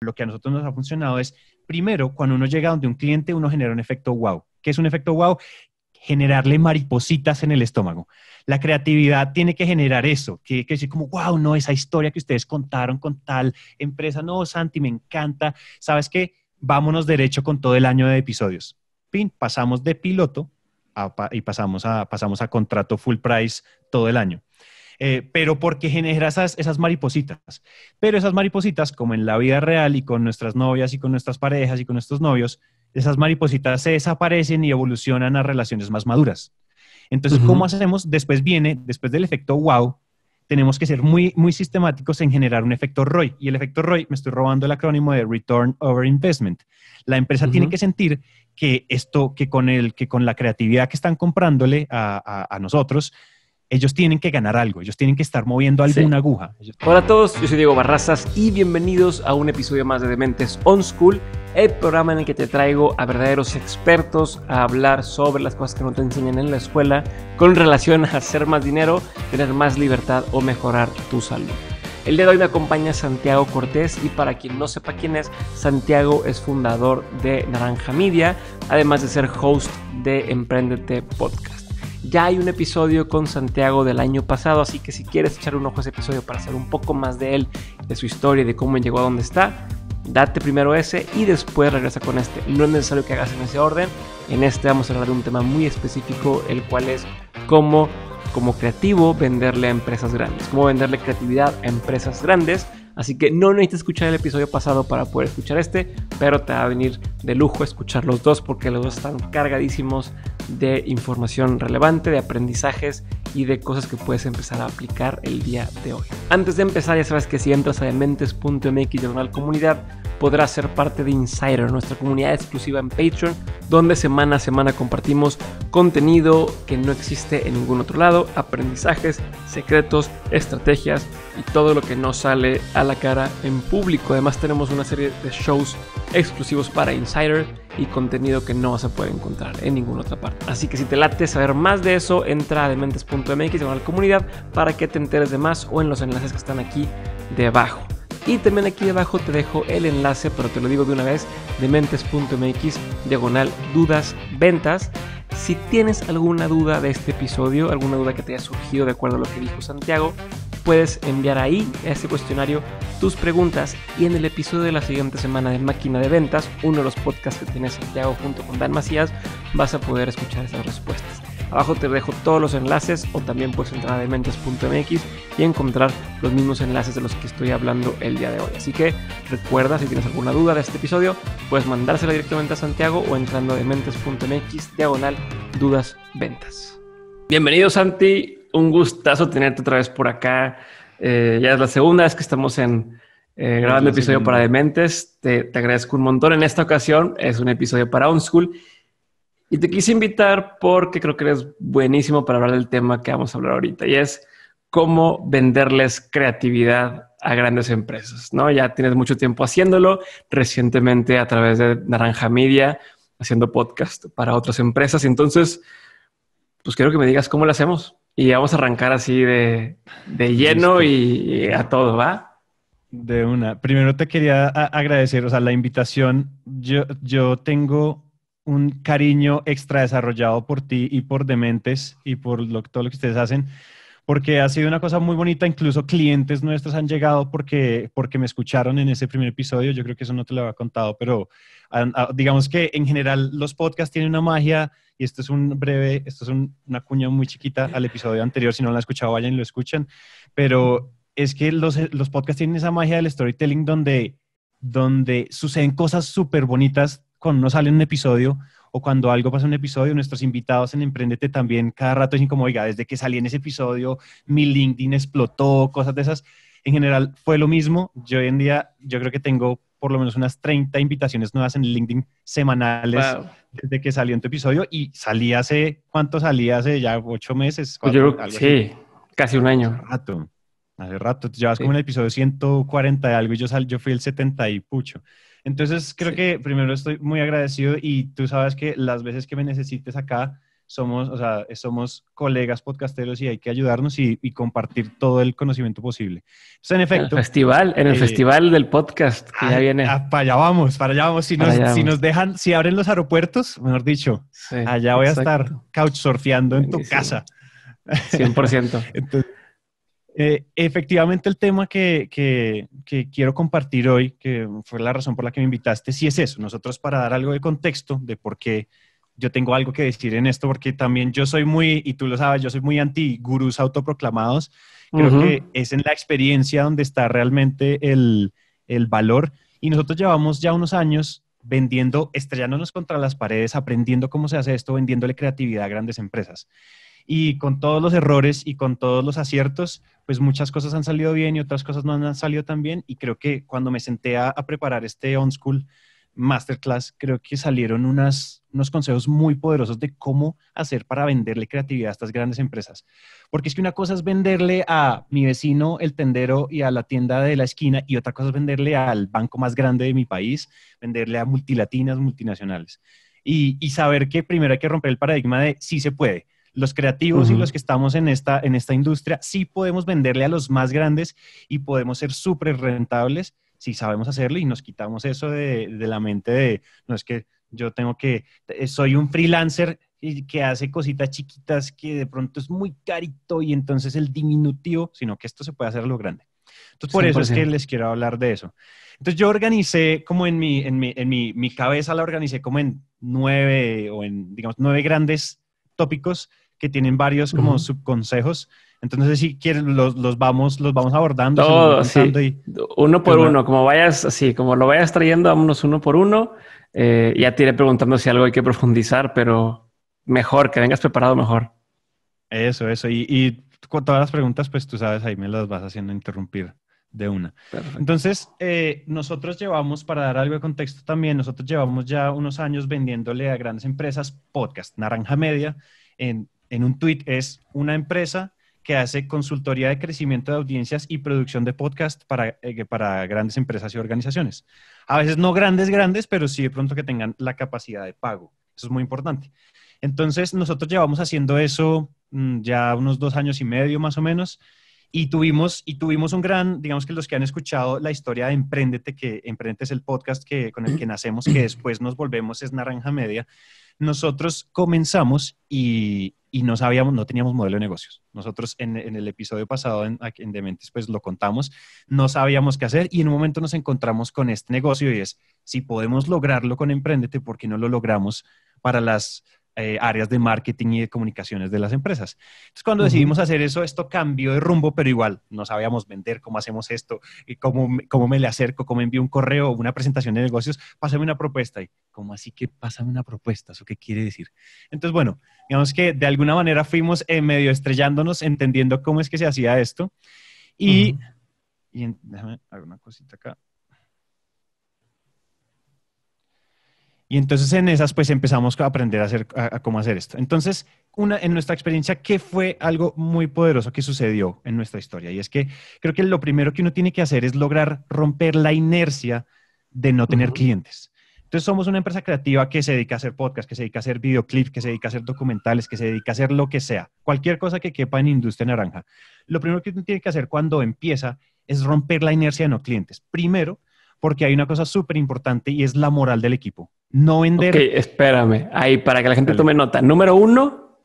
Lo que a nosotros nos ha funcionado es, primero, cuando uno llega donde un cliente, uno genera un efecto wow. ¿Qué es un efecto wow? Generarle maripositas en el estómago. La creatividad tiene que generar eso, tiene que decir como, wow, no, esa historia que ustedes contaron con tal empresa, no, Santi, me encanta. ¿Sabes qué? Vámonos derecho con todo el año de episodios. Pin, pasamos de piloto y pasamos a, pasamos a contrato full price todo el año. Eh, pero porque genera esas, esas maripositas. Pero esas maripositas, como en la vida real y con nuestras novias y con nuestras parejas y con nuestros novios, esas maripositas se desaparecen y evolucionan a relaciones más maduras. Entonces, ¿cómo hacemos? Después viene, después del efecto wow, tenemos que ser muy, muy sistemáticos en generar un efecto ROI. Y el efecto ROI, me estoy robando el acrónimo de Return Over Investment. La empresa tiene que sentir que esto, que con, el, que con la creatividad que están comprándole a nosotros, ellos tienen que ganar algo, ellos tienen que estar moviendo alguna aguja. Hola a todos, yo soy Diego Barrazas y bienvenidos a un episodio más de Dementes On School, el programa en el que te traigo a verdaderos expertos a hablar sobre las cosas que no te enseñan en la escuela con relación a hacer más dinero, tener más libertad o mejorar tu salud. El día de hoy me acompaña Santiago Cortés y para quien no sepa quién es, Santiago es fundador de Naranja Media, además de ser host de Emprendete Podcast. Ya hay un episodio con Santiago del año pasado, así que si quieres echar un ojo a ese episodio para saber un poco más de él, de su historia y de cómo llegó a donde está, date primero ese y después regresa con este. No es necesario que hagas en ese orden. En este vamos a hablar de un tema muy específico, el cual es cómo como creativo venderle a empresas grandes, cómo venderle creatividad a empresas grandes Así que no necesitas escuchar el episodio pasado para poder escuchar este, pero te va a venir de lujo escuchar los dos porque los dos están cargadísimos de información relevante, de aprendizajes y de cosas que puedes empezar a aplicar el día de hoy. Antes de empezar, ya sabes que si entras a dementes.mx una comunidad, podrás ser parte de Insider, nuestra comunidad exclusiva en Patreon, donde semana a semana compartimos contenido que no existe en ningún otro lado, aprendizajes, secretos, estrategias y todo lo que no sale a la cara en público. Además tenemos una serie de shows exclusivos para Insider y contenido que no se puede encontrar en ninguna otra parte. Así que si te late saber más de eso, entra a dementes.mx a la comunidad para que te enteres de más o en los enlaces que están aquí debajo. Y también aquí debajo te dejo el enlace, pero te lo digo de una vez, dementes.mx, diagonal, dudas, ventas. Si tienes alguna duda de este episodio, alguna duda que te haya surgido de acuerdo a lo que dijo Santiago, puedes enviar ahí, a este cuestionario, tus preguntas y en el episodio de la siguiente semana de Máquina de Ventas, uno de los podcasts que tiene Santiago junto con Dan Macías, vas a poder escuchar esas respuestas. Abajo te dejo todos los enlaces o también puedes entrar a dementes.mx y encontrar los mismos enlaces de los que estoy hablando el día de hoy. Así que recuerda, si tienes alguna duda de este episodio, puedes mandársela directamente a Santiago o entrando a dementes.mx diagonal dudas ventas. Bienvenido Santi un gustazo tenerte otra vez por acá. Eh, ya es la segunda vez que estamos en eh, grabando episodio para dementes. Te, te, agradezco un montón. En esta ocasión es un episodio para Unschool Y te quise invitar porque creo que eres buenísimo para hablar del tema que vamos a hablar ahorita y es cómo venderles creatividad a grandes empresas, ¿no? Ya tienes mucho tiempo haciéndolo, recientemente a través de Naranja Media, haciendo podcast para otras empresas. Entonces, pues quiero que me digas cómo lo hacemos. Y vamos a arrancar así de, de lleno y, a todo, ¿va? De una. Primero te quería agradecer, o sea, la invitación. Yo, yo tengo un cariño extra desarrollado por ti y por Dementes y por todo lo que ustedes hacen, porque ha sido una cosa muy bonita. Incluso clientes nuestros han llegado porque, porque me escucharon en ese primer episodio. Yo creo que eso no te lo había contado, pero digamos que en general los podcasts tienen una magia y esto es un breve, esto es una cuña muy chiquita al episodio anterior, si no lo han escuchado vayan y lo escuchan, pero es que los, los podcasts tienen esa magia del storytelling donde, donde suceden cosas súper bonitas cuando no sale un episodio o cuando algo pasa en un episodio, nuestros invitados en Emprendete también cada rato dicen como, oiga, desde que salí en ese episodio, mi LinkedIn explotó, cosas de esas. En general fue lo mismo. Yo hoy en día, yo creo que tengo por lo menos unas 30 invitaciones nuevas en LinkedIn semanales desde que salió en tu episodio y salí hace, ¿cuánto salí? Hace ya ocho meses. Pues sí, casi un año. Hace rato, hace rato. llevas como en el episodio 140 de algo y yo, sal, yo fui el 70 y pucho. Entonces creo que primero estoy muy agradecido y tú sabes que las veces que me necesites acá, somos, o sea, somos colegas podcasteros y hay que ayudarnos y, compartir todo el conocimiento posible. en efecto. el festival, en el eh, festival del podcast que ya viene. Ah, para allá vamos, para allá vamos. Si, nos, si nos dejan, si abren los aeropuertos, mejor dicho, allá voy a estar surfeando en tu casa. 100%. Eh, efectivamente, el tema que, que, que, quiero compartir hoy, que fue la razón por la que me invitaste, sí es eso. Nosotros para dar algo de contexto de por qué yo tengo algo que decir en esto porque también yo soy muy, y tú lo sabes, yo soy muy anti gurús autoproclamados. Creo que es en la experiencia donde está realmente el, el valor. Y nosotros llevamos ya unos años vendiendo, estrellándonos contra las paredes, aprendiendo cómo se hace esto, vendiéndole creatividad a grandes empresas. Y con todos los errores y con todos los aciertos, pues muchas cosas han salido bien y otras cosas no han salido tan bien. Y creo que cuando me senté a, a preparar este On School, masterclass, creo que salieron unos consejos muy poderosos de cómo hacer para venderle creatividad a estas grandes empresas. Porque es que una cosa es venderle a mi vecino, el tendero y a la tienda de la esquina, y otra cosa es venderle al banco más grande de mi país, venderle a multilatinas, multinacionales. Y, saber que primero hay que romper el paradigma de sí se puede. Los creativos y los que estamos en esta, en esta industria, sí podemos venderle a los más grandes y podemos ser súper rentables si sabemos hacerlo y nos quitamos eso de, la mente de, no es que yo tengo que, eh, soy un freelancer que hace cositas chiquitas que de pronto es muy carito y entonces el diminutivo, sino que esto se puede hacer lo grande. Entonces, por eso es que les quiero hablar de eso. Entonces, yo organicé como en mi, cabeza la organicé como en nueve o en, digamos, nueve grandes tópicos que tienen varios como subconsejos entonces, si quieren, los, los, vamos, los vamos abordando. sí. y, uno por uno, como vayas, así, como lo vayas trayendo, vámonos uno por uno. Eh, ya te iré preguntando si algo hay que profundizar, pero mejor, que vengas preparado mejor. Eso, eso. Y, con todas las preguntas, pues tú sabes, ahí me las vas haciendo interrumpir de una. Entonces, eh, nosotros llevamos, para dar algo de contexto también, nosotros llevamos ya unos años vendiéndole a grandes empresas podcast. Naranja Media, en, en un tweet, es una empresa que hace consultoría de crecimiento de audiencias y producción de podcast eh, para, grandes empresas y organizaciones. A veces no grandes, grandes, pero sí de pronto que tengan la capacidad de pago. Eso es muy importante. Entonces, nosotros llevamos haciendo eso mm, ya unos dos años y medio más o menos y tuvimos, y tuvimos un gran, digamos que los que han escuchado la historia de Emprendete, que Emprendete es el podcast que, con el que nacemos, que después nos volvemos, es Naranja Media. Nosotros comenzamos y, y no sabíamos, no teníamos modelo de negocios. Nosotros en, el episodio pasado en, en, Dementes, pues lo contamos, no sabíamos qué hacer y en un momento nos encontramos con este negocio y es, si podemos lograrlo con Emprendete, ¿por qué no lo logramos para las eh, áreas de marketing y de comunicaciones de las empresas. Entonces, cuando decidimos hacer eso, esto cambió de rumbo, pero igual no sabíamos vender, cómo hacemos esto, cómo, cómo me le acerco, cómo envío un correo, una presentación de negocios, pásame una propuesta. Y, ¿cómo así que pásame una propuesta? ¿Eso qué quiere decir? Entonces, bueno, digamos que de alguna manera fuimos eh, medio estrellándonos, entendiendo cómo es que se hacía esto. Y, y déjame hacer una cosita acá. Y entonces en esas pues empezamos a aprender a, hacer, a, cómo hacer esto. Entonces, una, en nuestra experiencia, ¿qué fue algo muy poderoso que sucedió en nuestra historia? Y es que creo que lo primero que uno tiene que hacer es lograr romper la inercia de no tener clientes. Entonces somos una empresa creativa que se dedica a hacer podcasts, que se dedica a hacer videoclips, que se dedica a hacer documentales, que se dedica a hacer lo que sea, cualquier cosa que quepa en industria naranja. Lo primero que uno tiene que hacer cuando empieza es romper la inercia de no clientes. Primero, porque hay una cosa súper importante y es la moral del equipo. No vender. Ok, espérame. Ahí, para que la gente tome nota. Número uno,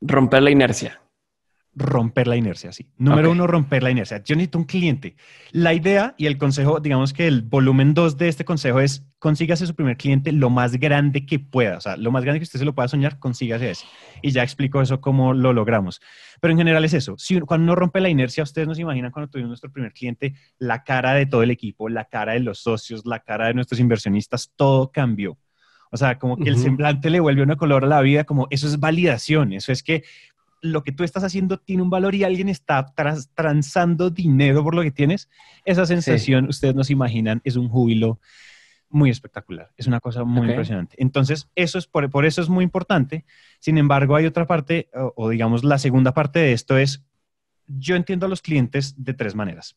romper la inercia romper la inercia, sí. Número uno, romper la inercia. Yo necesito un cliente. La idea y el consejo, digamos que el volumen dos de este consejo es consígase su primer cliente lo más grande que pueda. O sea, lo más grande que usted se lo pueda soñar, consígase ese. Y ya explico eso cómo lo logramos. Pero en general es eso. Si, cuando uno rompe la inercia, ustedes se imaginan cuando tuvimos nuestro primer cliente, la cara de todo el equipo, la cara de los socios, la cara de nuestros inversionistas, todo cambió. O sea, como que el semblante le vuelve una color a la vida, como eso es validación, eso es que lo que tú estás haciendo tiene un valor y alguien está transando dinero por lo que tienes, esa sensación, ustedes nos imaginan, es un júbilo muy espectacular. Es una cosa muy impresionante. Entonces, eso es por, eso es muy importante. Sin embargo, hay otra parte, o, o, digamos la segunda parte de esto es, yo entiendo a los clientes de tres maneras.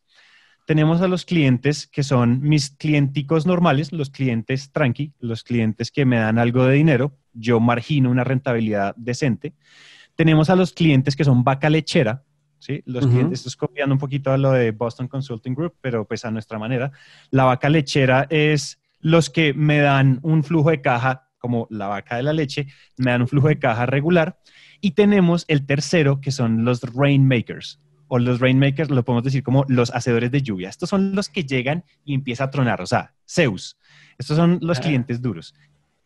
Tenemos a los clientes que son mis clienticos normales, los clientes tranqui, los clientes que me dan algo de dinero, yo margino una rentabilidad decente. Tenemos a los clientes que son vaca lechera, ¿sí? Los clientes, esto es copiando un poquito a lo de Boston Consulting Group, pero pues a nuestra manera. La vaca lechera es los que me dan un flujo de caja, como la vaca de la leche, me dan un flujo de caja regular. Y tenemos el tercero, que son los rainmakers, o los rainmakers, lo podemos decir como los hacedores de lluvia. Estos son los que llegan y empieza a tronar, o sea, Zeus. Estos son los ah. clientes duros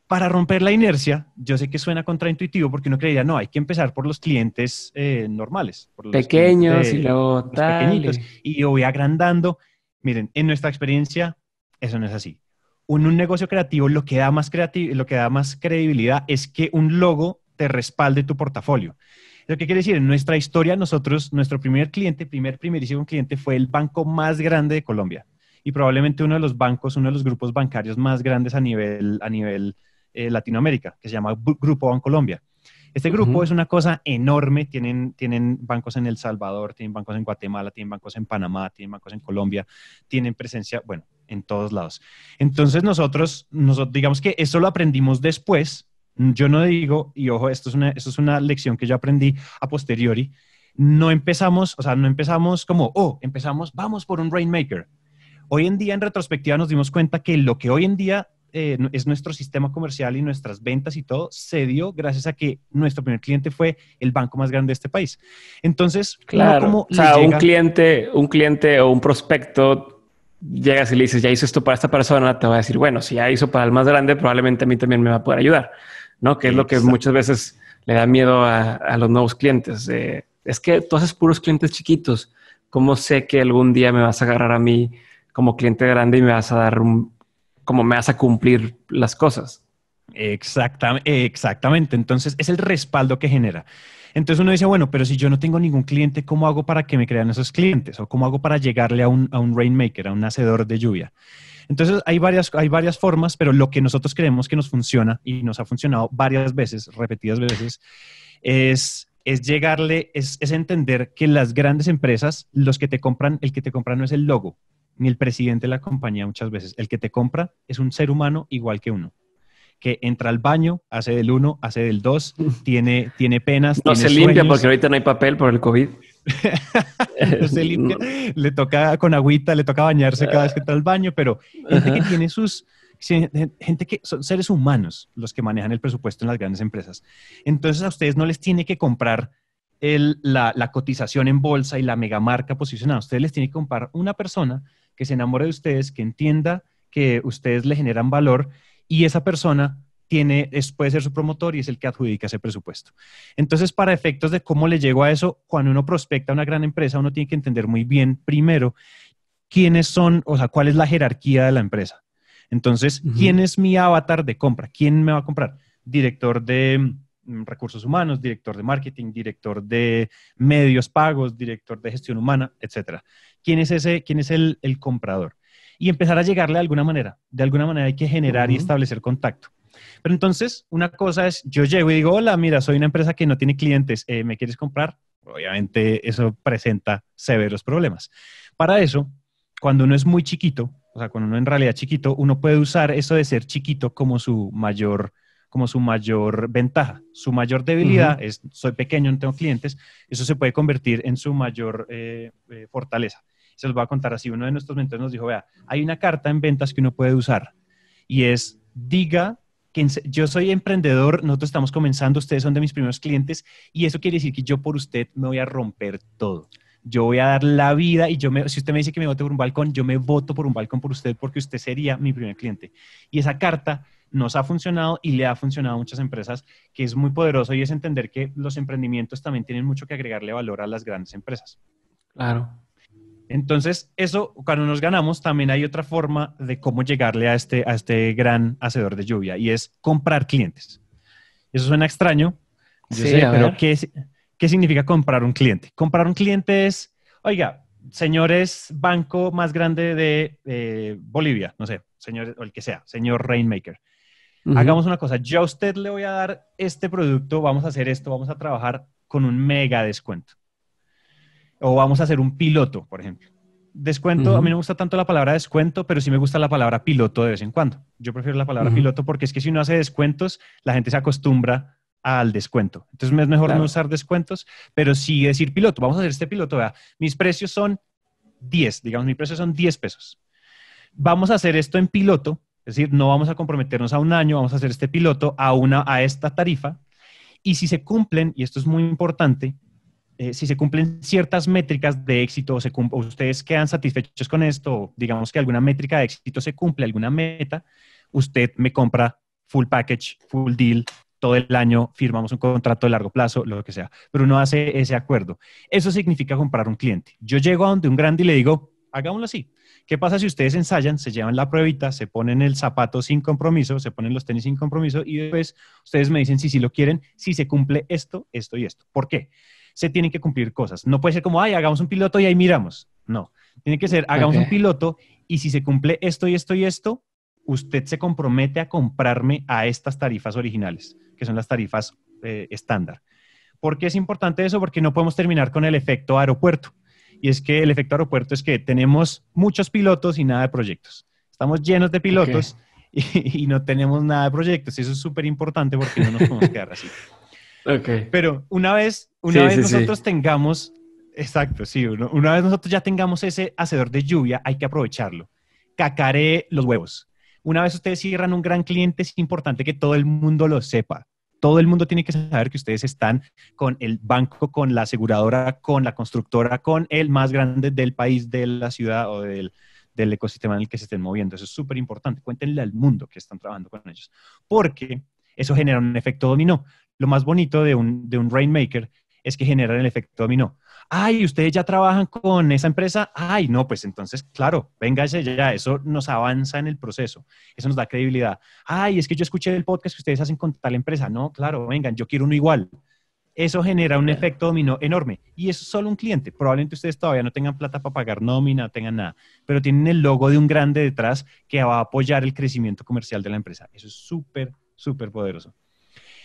para romper la inercia, yo sé que suena contraintuitivo porque uno creería, no, hay que empezar por los clientes eh, normales. Por Pequeños y luego los Y voy agrandando. Miren, en nuestra experiencia, eso no es así. En un negocio creativo, lo que, da más lo que da más credibilidad es que un logo te respalde tu portafolio. Lo que quiere decir, en nuestra historia, nosotros, nuestro primer cliente, primer, primerísimo cliente, fue el banco más grande de Colombia y probablemente uno de los bancos, uno de los grupos bancarios más grandes a nivel, a nivel eh, Latinoamérica, que se llama Grupo Colombia. Este grupo es una cosa enorme, tienen, tienen bancos en El Salvador, tienen bancos en Guatemala, tienen bancos en Panamá, tienen bancos en Colombia, tienen presencia, bueno, en todos lados. Entonces nosotros, nosotros digamos que eso lo aprendimos después, yo no digo, y ojo, esto es una, esto es una lección que yo aprendí a posteriori, no empezamos, o sea, no empezamos como, oh, empezamos, vamos por un Rainmaker. Hoy en día, en retrospectiva, nos dimos cuenta que lo que hoy en día eh, es nuestro sistema comercial y nuestras ventas y todo, se dio gracias a que nuestro primer cliente fue el banco más grande de este país. Entonces, claro, o sea, un cliente, un cliente o un prospecto llegas y le dices, ya hizo esto para esta persona, te va a decir, bueno, si ya hizo para el más grande, probablemente a mí también me va a poder ayudar, ¿no? Que es lo que muchas veces le da miedo a, los nuevos clientes. es que tú haces puros clientes chiquitos. ¿Cómo sé que algún día me vas a agarrar a mí como cliente grande y me vas a dar un, como me hace a cumplir las cosas. Exactamente, Entonces, es el respaldo que genera. Entonces uno dice, bueno, pero si yo no tengo ningún cliente, ¿cómo hago para que me crean esos clientes? ¿O cómo hago para llegarle a un, rainmaker, a un hacedor de lluvia? Entonces hay varias, formas, pero lo que nosotros creemos que nos funciona y nos ha funcionado varias veces, repetidas veces, es, llegarle, es, es entender que las grandes empresas, los que te compran, el que te compran no es el logo, ni el presidente de la compañía muchas veces. El que te compra es un ser humano igual que uno que entra al baño, hace del uno, hace del dos, tiene, tiene penas. No se limpia porque ahorita no hay papel por el COVID. no se eh, limpia, le toca con agüita, le toca bañarse cada vez que ah. entra al baño, pero gente que tiene sus... Gente que son seres humanos los que manejan el presupuesto en las grandes empresas. Entonces a ustedes no les tiene que comprar la, cotización en bolsa y la megamarca posicionada. ustedes les tiene que comprar una persona que se enamore de ustedes, que entienda que ustedes le generan valor y esa persona tiene, puede ser su promotor y es el que adjudica ese presupuesto. Entonces, para efectos de cómo le llego a eso, cuando uno prospecta una gran empresa, uno tiene que entender muy bien primero quiénes son, o sea, cuál es la jerarquía de la empresa. Entonces, ¿quién es mi avatar de compra? ¿Quién me va a comprar? Director de mm, recursos humanos, director de marketing, director de medios pagos, director de gestión humana, etcétera quién es ese, quién es el, comprador. Y empezar a llegarle de alguna manera. De alguna manera hay que generar y establecer contacto. Pero entonces, una cosa es, yo llego y digo, hola, mira, soy una empresa que no tiene clientes, eh, ¿me quieres comprar? Obviamente eso presenta severos problemas. Para eso, cuando uno es muy chiquito, o sea, cuando uno en realidad chiquito, uno puede usar eso de ser chiquito como su mayor, como su mayor ventaja. Su mayor debilidad es soy pequeño, no tengo clientes. Eso se puede convertir en su mayor eh, eh, fortaleza. Se los voy a contar así. Uno de nuestros mentores nos dijo, vea, hay una carta en ventas que uno puede usar y es diga que yo soy emprendedor, nosotros estamos comenzando, ustedes son de mis primeros clientes y eso quiere decir que yo por usted me voy a romper todo. Yo voy a dar la vida y yo si usted me dice que me vote por un balcón, yo me voto por un balcón por usted porque usted sería mi primer cliente. Y esa carta nos ha funcionado y le ha funcionado a muchas empresas, que es muy poderoso y es entender que los emprendimientos también tienen mucho que agregarle valor a las grandes empresas. Claro, entonces, eso, cuando nos ganamos, también hay otra forma de cómo llegarle a este, este gran hacedor de lluvia y es comprar clientes. Eso suena extraño, pero ¿qué, significa comprar un cliente? Comprar un cliente es, oiga, señores, banco más grande de eh, Bolivia, no sé, señores o el que sea, señor Rainmaker. Hagamos una cosa, yo a usted le voy a dar este producto, vamos a hacer esto, vamos a trabajar con un mega descuento o vamos a hacer un piloto, por ejemplo. Descuento, a mí no me gusta tanto la palabra descuento, pero sí me gusta la palabra piloto de vez en cuando. Yo prefiero la palabra piloto porque es que si uno hace descuentos, la gente se acostumbra al descuento. Entonces es mejor no usar descuentos, pero sí decir piloto. Vamos a hacer este piloto, vea, mis precios son 10, digamos, mis precios son 10 pesos. Vamos a hacer esto en piloto, es decir, no vamos a comprometernos a un año, vamos a hacer este piloto a, una, a esta tarifa. Y si se cumplen, y esto es muy importante, eh, si se cumplen ciertas métricas de éxito, se o ustedes quedan satisfechos con esto, digamos que alguna métrica de éxito se cumple, alguna meta, usted me compra full package, full deal, todo el año firmamos un contrato de largo plazo, lo que sea. Pero uno hace ese acuerdo. Eso significa comprar un cliente. Yo llego a donde un grande y le digo, hagámoslo así. ¿Qué pasa si ustedes ensayan, se llevan la pruebita, se ponen el zapato sin compromiso, se ponen los tenis sin compromiso y después ustedes me dicen si sí, lo quieren, si se cumple esto, esto y esto? ¿Por qué? Se tienen que cumplir cosas. No puede ser como, ay, hagamos un piloto y ahí miramos. No. Tiene que ser, hagamos un piloto y si se cumple esto y esto y esto, usted se compromete a comprarme a estas tarifas originales, que son las tarifas eh, estándar. ¿Por qué es importante eso? Porque no podemos terminar con el efecto aeropuerto y es que el efecto aeropuerto es que tenemos muchos pilotos y nada de proyectos. Estamos llenos de pilotos y, no tenemos nada de proyectos. Eso es súper importante porque no nos podemos quedar así. Pero una vez, una nosotros tengamos, exacto, sí, una vez nosotros ya tengamos ese hacedor de lluvia, hay que aprovecharlo. Cacare los huevos. Una vez ustedes cierran un gran cliente, es importante que todo el mundo lo sepa todo el mundo tiene que saber que ustedes están con el banco, con la aseguradora, con la constructora, con el más grande del país, de la ciudad o del, ecosistema en el que se estén moviendo. Eso es súper importante. Cuéntenle al mundo que están trabajando con ellos, porque eso genera un efecto dominó. Lo más bonito de un, de un Rainmaker es que genera el efecto dominó ay, ustedes ya trabajan con esa empresa, ay, no, pues entonces, claro, véngase ya, eso nos avanza en el proceso, eso nos da credibilidad. Ay, es que yo escuché el podcast que ustedes hacen con tal empresa, no, claro, vengan, yo quiero uno igual. Eso genera un efecto dominó enorme. Y es solo un cliente. Probablemente ustedes todavía no tengan plata para pagar nómina, tengan nada, pero tienen el logo de un grande detrás que va a apoyar el crecimiento comercial de la empresa. Eso es súper, súper poderoso.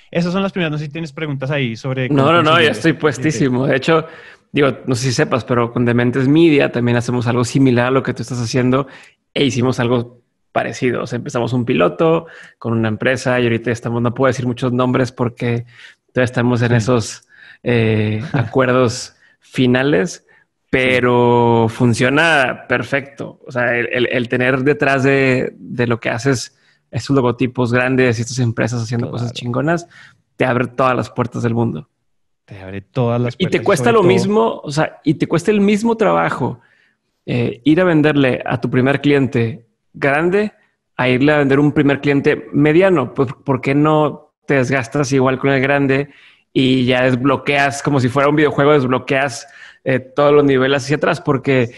Esas son las primeras. No sé si tienes preguntas ahí sobre. No, no, no, ya estoy puestísimo. De hecho, digo, no sé si sepas, pero con Dementes Media también hacemos algo similar a lo que tú estás haciendo e hicimos algo parecido. O sea, empezamos un piloto con una empresa y ahorita estamos, no puedo decir muchos nombres porque todavía estamos en esos eh, acuerdos finales, pero funciona perfecto. O sea, el, tener detrás de, lo que haces estos logotipos grandes y estas empresas haciendo cosas chingonas, te abre todas las puertas del mundo todas las... Y te cuesta lo mismo, o sea, y te cuesta el mismo trabajo eh, ir a venderle a tu primer cliente grande a irle a vender un primer cliente mediano. Pues, ¿por qué no te desgastas igual con el grande y ya desbloqueas, como si fuera un videojuego, desbloqueas eh, todos los niveles hacia atrás? Porque...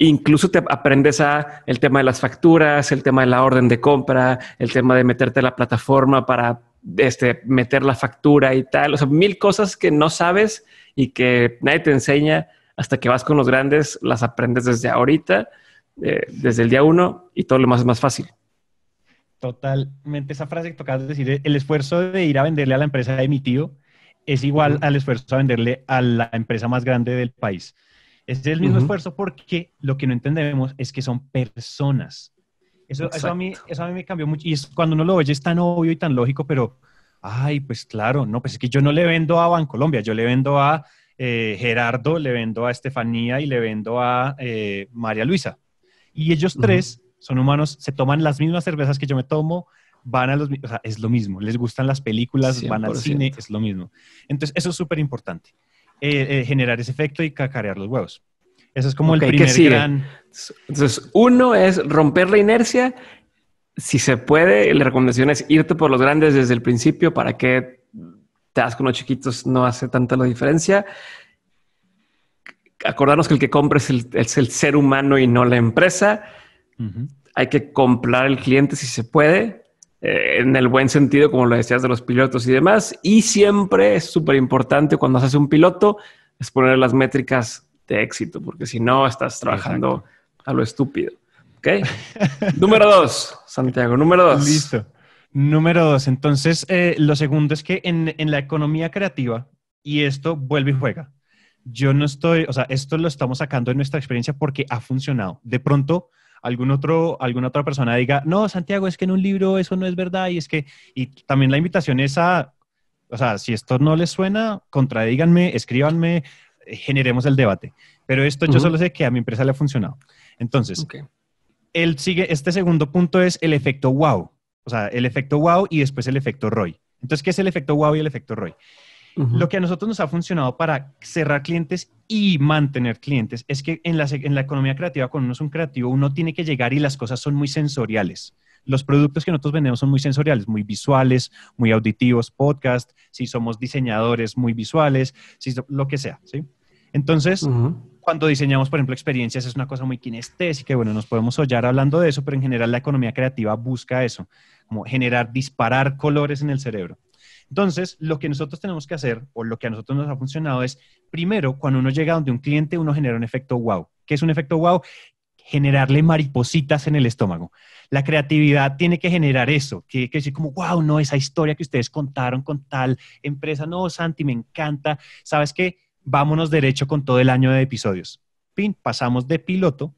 Incluso te aprendes a el tema de las facturas, el tema de la orden de compra, el tema de meterte a la plataforma para este, meter la factura y tal. O sea, mil cosas que no sabes y que nadie te enseña hasta que vas con los grandes, las aprendes desde ahorita, eh, desde el día uno y todo lo más es más fácil. Totalmente. Esa frase que tocabas decir, el esfuerzo de ir a venderle a la empresa de mi tío es igual al esfuerzo de venderle a la empresa más grande del país. Es el mismo esfuerzo porque lo que no entendemos es que son personas. Eso, a mí, eso me cambió mucho. Y es, cuando uno lo ve es tan obvio y tan lógico, pero, ay, pues claro, no, pues es que yo no le vendo a Bancolombia, yo le vendo a eh, Gerardo, le vendo a Estefanía y le vendo a eh, María Luisa. Y ellos tres son humanos, se toman las mismas cervezas que yo me tomo, van a los, o sea, es lo mismo, les gustan las películas, van al cine, es lo mismo. Entonces, eso es súper importante. Eh, eh, generar ese efecto y cacarear los huevos. Eso es como el primer que gran... Entonces, uno es romper la inercia. Si se puede, la recomendación es irte por los grandes desde el principio para que te das con los chiquitos, no hace tanta la diferencia. Acordarnos que el que compra es el, ser humano y no la empresa. Hay que comprar el cliente si se puede. Eh, en el buen sentido, como lo decías, de los pilotos y demás. Y siempre es súper importante cuando haces un piloto, es poner las métricas de éxito, porque si no, estás trabajando a lo estúpido. ¿Ok? número dos, Santiago, número dos. Listo. Número dos. Entonces, eh, lo segundo es que en, en la economía creativa, y esto vuelve y juega. Yo no estoy, o sea, esto lo estamos sacando en nuestra experiencia porque ha funcionado. De pronto, algún otro, alguna otra persona diga, no, Santiago, es que en un libro eso no es verdad y es que, y también la invitación es a, o sea, si esto no les suena, contradíganme, escríbanme, eh, generemos el debate. Pero esto yo solo sé que a mi empresa le ha funcionado. Entonces, él sigue, este segundo punto es el efecto wow. O sea, el efecto wow y después el efecto Roy. Entonces, ¿qué es el efecto wow y el efecto Roy? Lo que a nosotros nos ha funcionado para cerrar clientes y mantener clientes es que en la, economía creativa, cuando uno es un creativo, uno tiene que llegar y las cosas son muy sensoriales los productos que nosotros vendemos son muy sensoriales, muy visuales, muy auditivos, podcast, si somos diseñadores muy visuales, si lo que sea, Entonces, cuando diseñamos, por ejemplo, experiencias, es una cosa muy kinestésica, bueno, nos podemos hollar hablando de eso, pero en general la economía creativa busca eso, como generar, disparar colores en el cerebro. Entonces, lo que nosotros tenemos que hacer o lo que a nosotros nos ha funcionado es, primero, cuando uno llega donde un cliente, uno genera un efecto wow. ¿Qué es un efecto wow? Generarle maripositas en el estómago. La creatividad tiene que generar eso, tiene que decir como, wow, no, esa historia que ustedes contaron con tal empresa, no, Santi, me encanta. ¿Sabes qué? Vámonos derecho con todo el año de episodios. Pin, pasamos de piloto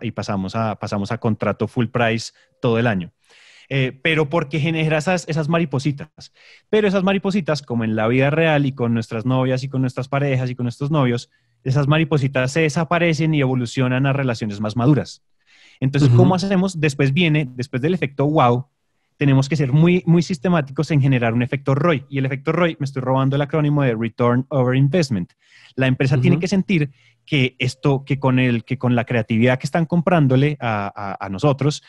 y pasamos a, pasamos a contrato full price todo el año. Eh, pero porque genera esas, maripositas. Pero esas maripositas, como en la vida real y con nuestras novias y con nuestras parejas y con nuestros novios, esas maripositas se desaparecen y evolucionan a relaciones más maduras. Entonces, ¿cómo hacemos? Después viene, después del efecto wow, tenemos que ser muy, muy sistemáticos en generar un efecto ROI. Y el efecto ROI, me estoy robando el acrónimo de Return Over Investment. La empresa tiene que sentir que esto, que con, el, que con la creatividad que están comprándole a nosotros,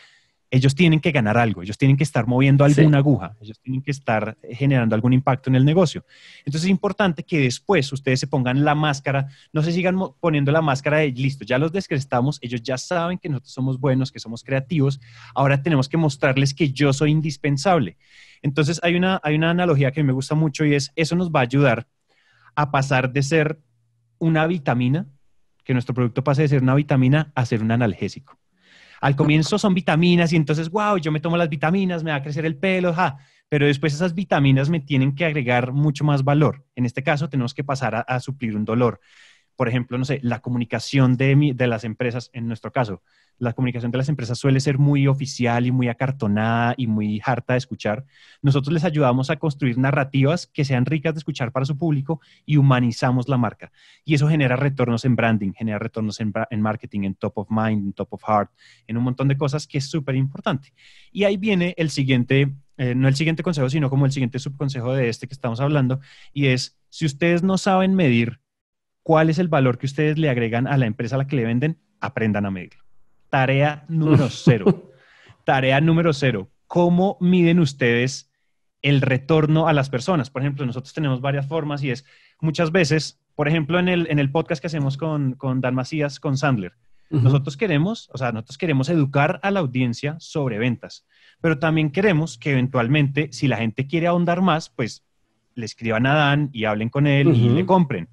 ellos tienen que ganar algo, ellos tienen que estar moviendo alguna aguja, ellos tienen que estar eh, generando algún impacto en el negocio. Entonces es importante que después ustedes se pongan la máscara, no se sigan poniendo la máscara de, listo, ya los descrestamos, ellos ya saben que nosotros somos buenos, que somos creativos, ahora tenemos que mostrarles que yo soy indispensable. Entonces hay una, hay una analogía que me gusta mucho y es, eso nos va a ayudar a pasar de ser una vitamina, que nuestro producto pase de ser una vitamina a ser un analgésico. Al comienzo son vitaminas y entonces, wow, yo me tomo las vitaminas, me va a crecer el pelo, ja. Pero después esas vitaminas me tienen que agregar mucho más valor. En este caso, tenemos que pasar a suplir un dolor por ejemplo, no sé, la comunicación de, mi, de las empresas, en nuestro caso, la comunicación de las empresas suele ser muy oficial y muy acartonada y muy harta de escuchar. Nosotros les ayudamos a construir narrativas que sean ricas de escuchar para su público y humanizamos la marca. Y eso genera retornos en branding, genera retornos en, marketing, en top of mind, en top of heart, en un montón de cosas que es súper importante. Y ahí viene el siguiente, eh, no el siguiente consejo, sino como el siguiente subconsejo de este que estamos hablando, y es, si ustedes no saben medir, cuál es el valor que ustedes le agregan a la empresa a la que le venden, aprendan a medirlo. Tarea número cero. Tarea número cero. ¿Cómo miden ustedes el retorno a las personas? Por ejemplo, nosotros tenemos varias formas y es muchas veces, por ejemplo, en el, en el podcast que hacemos con, con Dan Macías, con Sandler, nosotros queremos, o sea, nosotros queremos educar a la audiencia sobre ventas, pero también queremos que eventualmente, si la gente quiere ahondar más, pues le escriban a Dan y hablen con él y le compren.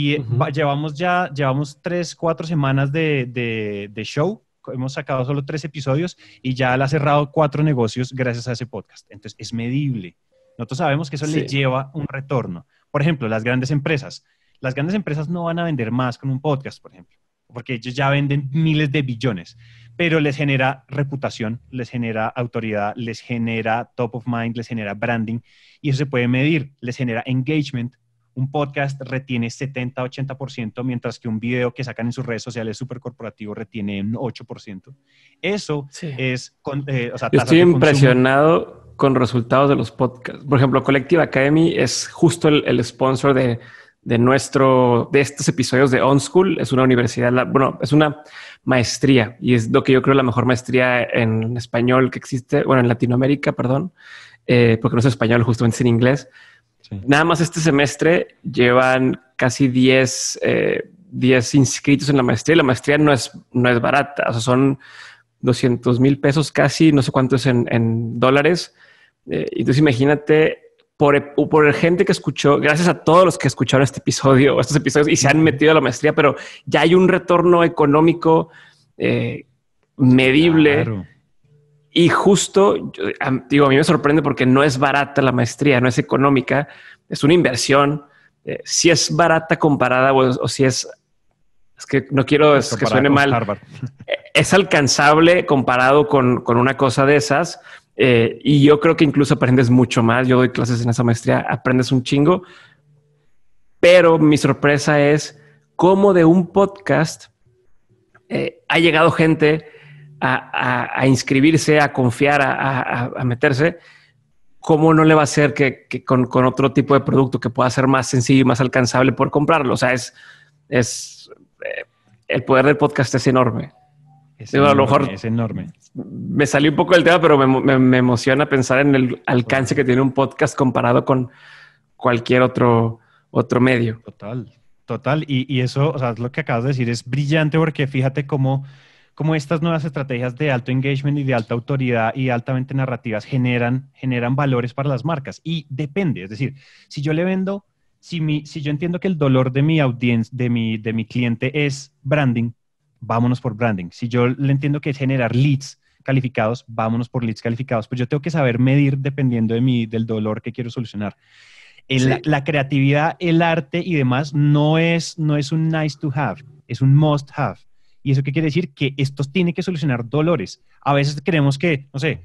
Y eh, llevamos ya, llevamos tres, cuatro semanas de, de, show. Hemos sacado solo tres episodios y ya le ha cerrado cuatro negocios gracias a ese podcast. Entonces, es medible. Nosotros sabemos que eso le lleva un retorno. Por ejemplo, las grandes empresas. Las grandes empresas no van a vender más con un podcast, por ejemplo, porque ellos ya venden miles de billones, pero les genera reputación, les genera autoridad, les genera top of mind, les genera branding y eso se puede medir, les genera engagement un podcast retiene 70-80%, mientras que un video que sacan en sus redes sociales súper corporativo retiene un 8%. Eso es... Eh, estoy impresionado con resultados de los podcasts. Por ejemplo, Collective Academy es justo el, sponsor de, de, nuestro, de estos episodios de On School. Es una universidad, bueno, es una maestría y es lo que yo creo la mejor maestría en español que existe, bueno, en Latinoamérica, perdón, eh, porque no es español, justamente es en inglés Nada más este semestre llevan casi 10, eh, inscritos en la maestría la maestría no es, no es barata. son 200 mil pesos casi, no sé cuántos en, en dólares. Eh, entonces imagínate por, e-, por gente que escuchó, gracias a todos los que escucharon este episodio, estos episodios y se han metido a la maestría, pero ya hay un retorno económico eh, medible. Y justo, digo, a mí me sorprende porque no es barata la maestría, no es económica, es una inversión. Eh, si es barata comparada o, si es, es que no quiero que suene mal, eh, es alcanzable comparado con, con, una cosa de esas. Eh, y yo creo que incluso aprendes mucho más. Yo doy clases en esa maestría, aprendes un chingo. Pero mi sorpresa es cómo de un podcast ha llegado gente a, inscribirse, a confiar, a, meterse, ¿cómo no le va a ser que, con, otro tipo de producto que pueda ser más sencillo y más alcanzable por comprarlo? O sea, es, eh, el poder del podcast es enorme. Es enorme, Me salió un poco del tema, pero me, emociona pensar en el alcance que tiene un podcast comparado con cualquier otro, otro medio. Total, total. Y, eso, o sea, lo que acabas de decir es brillante porque fíjate cómo cómo estas nuevas estrategias de alto engagement y de alta autoridad y altamente narrativas generan, generan valores para las marcas. Y depende, es decir, si yo le vendo, si, si yo entiendo que el dolor de mi audiencia, de mi, de mi cliente es branding, vámonos por branding. Si yo le entiendo que es generar leads calificados, vámonos por leads calificados. Pues yo tengo que saber medir dependiendo de mi, del dolor que quiero solucionar. la, creatividad, el arte y demás no es, no es un nice to have, es un must have. ¿Y eso qué quiere decir? Que estos tienen que solucionar dolores. A veces creemos que, no sé,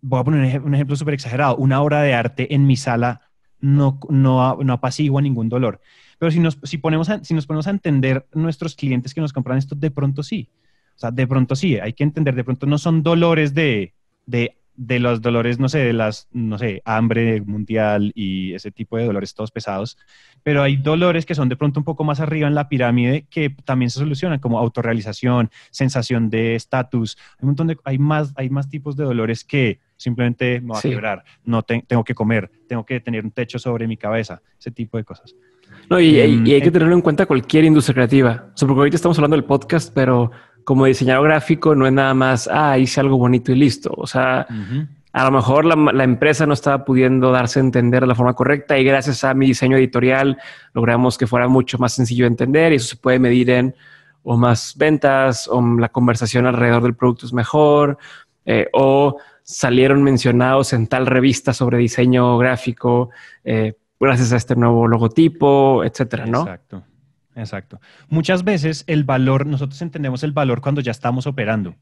voy a poner un ejemplo súper exagerado, una obra de arte en mi sala no, no, no apacigua ningún dolor. Pero si nos, si, ponemos a, si nos ponemos a entender nuestros clientes que nos compran esto, de pronto sí. O sea, de pronto sí, hay que entender, de pronto no son dolores de, de de los dolores, no sé, de las, no sé, hambre mundial y ese tipo de dolores todos pesados, pero hay dolores que son de pronto un poco más arriba en la pirámide que también se solucionan, como autorrealización, sensación de estatus, hay un montón de, hay más, hay más tipos de dolores que simplemente me va a quebrar, no tengo que comer, tengo que tener un techo sobre mi cabeza, ese tipo de cosas. No, y, hay que em, tenerlo en cuenta cualquier industria creativa. O sea, porque ahorita estamos hablando del podcast, pero como diseñador gráfico no es nada más, ah, hice algo bonito y listo. O sea, a lo mejor la, empresa no estaba pudiendo darse a entender de la forma correcta y gracias a mi diseño editorial logramos que fuera mucho más sencillo de entender y eso se puede medir en o más ventas o la conversación alrededor del producto es mejor eh, o salieron mencionados en tal revista sobre diseño gráfico eh, gracias a este nuevo logotipo, etcétera, ¿no? Exacto. Exacto. Muchas veces el valor, nosotros entendemos el valor cuando ya estamos operando.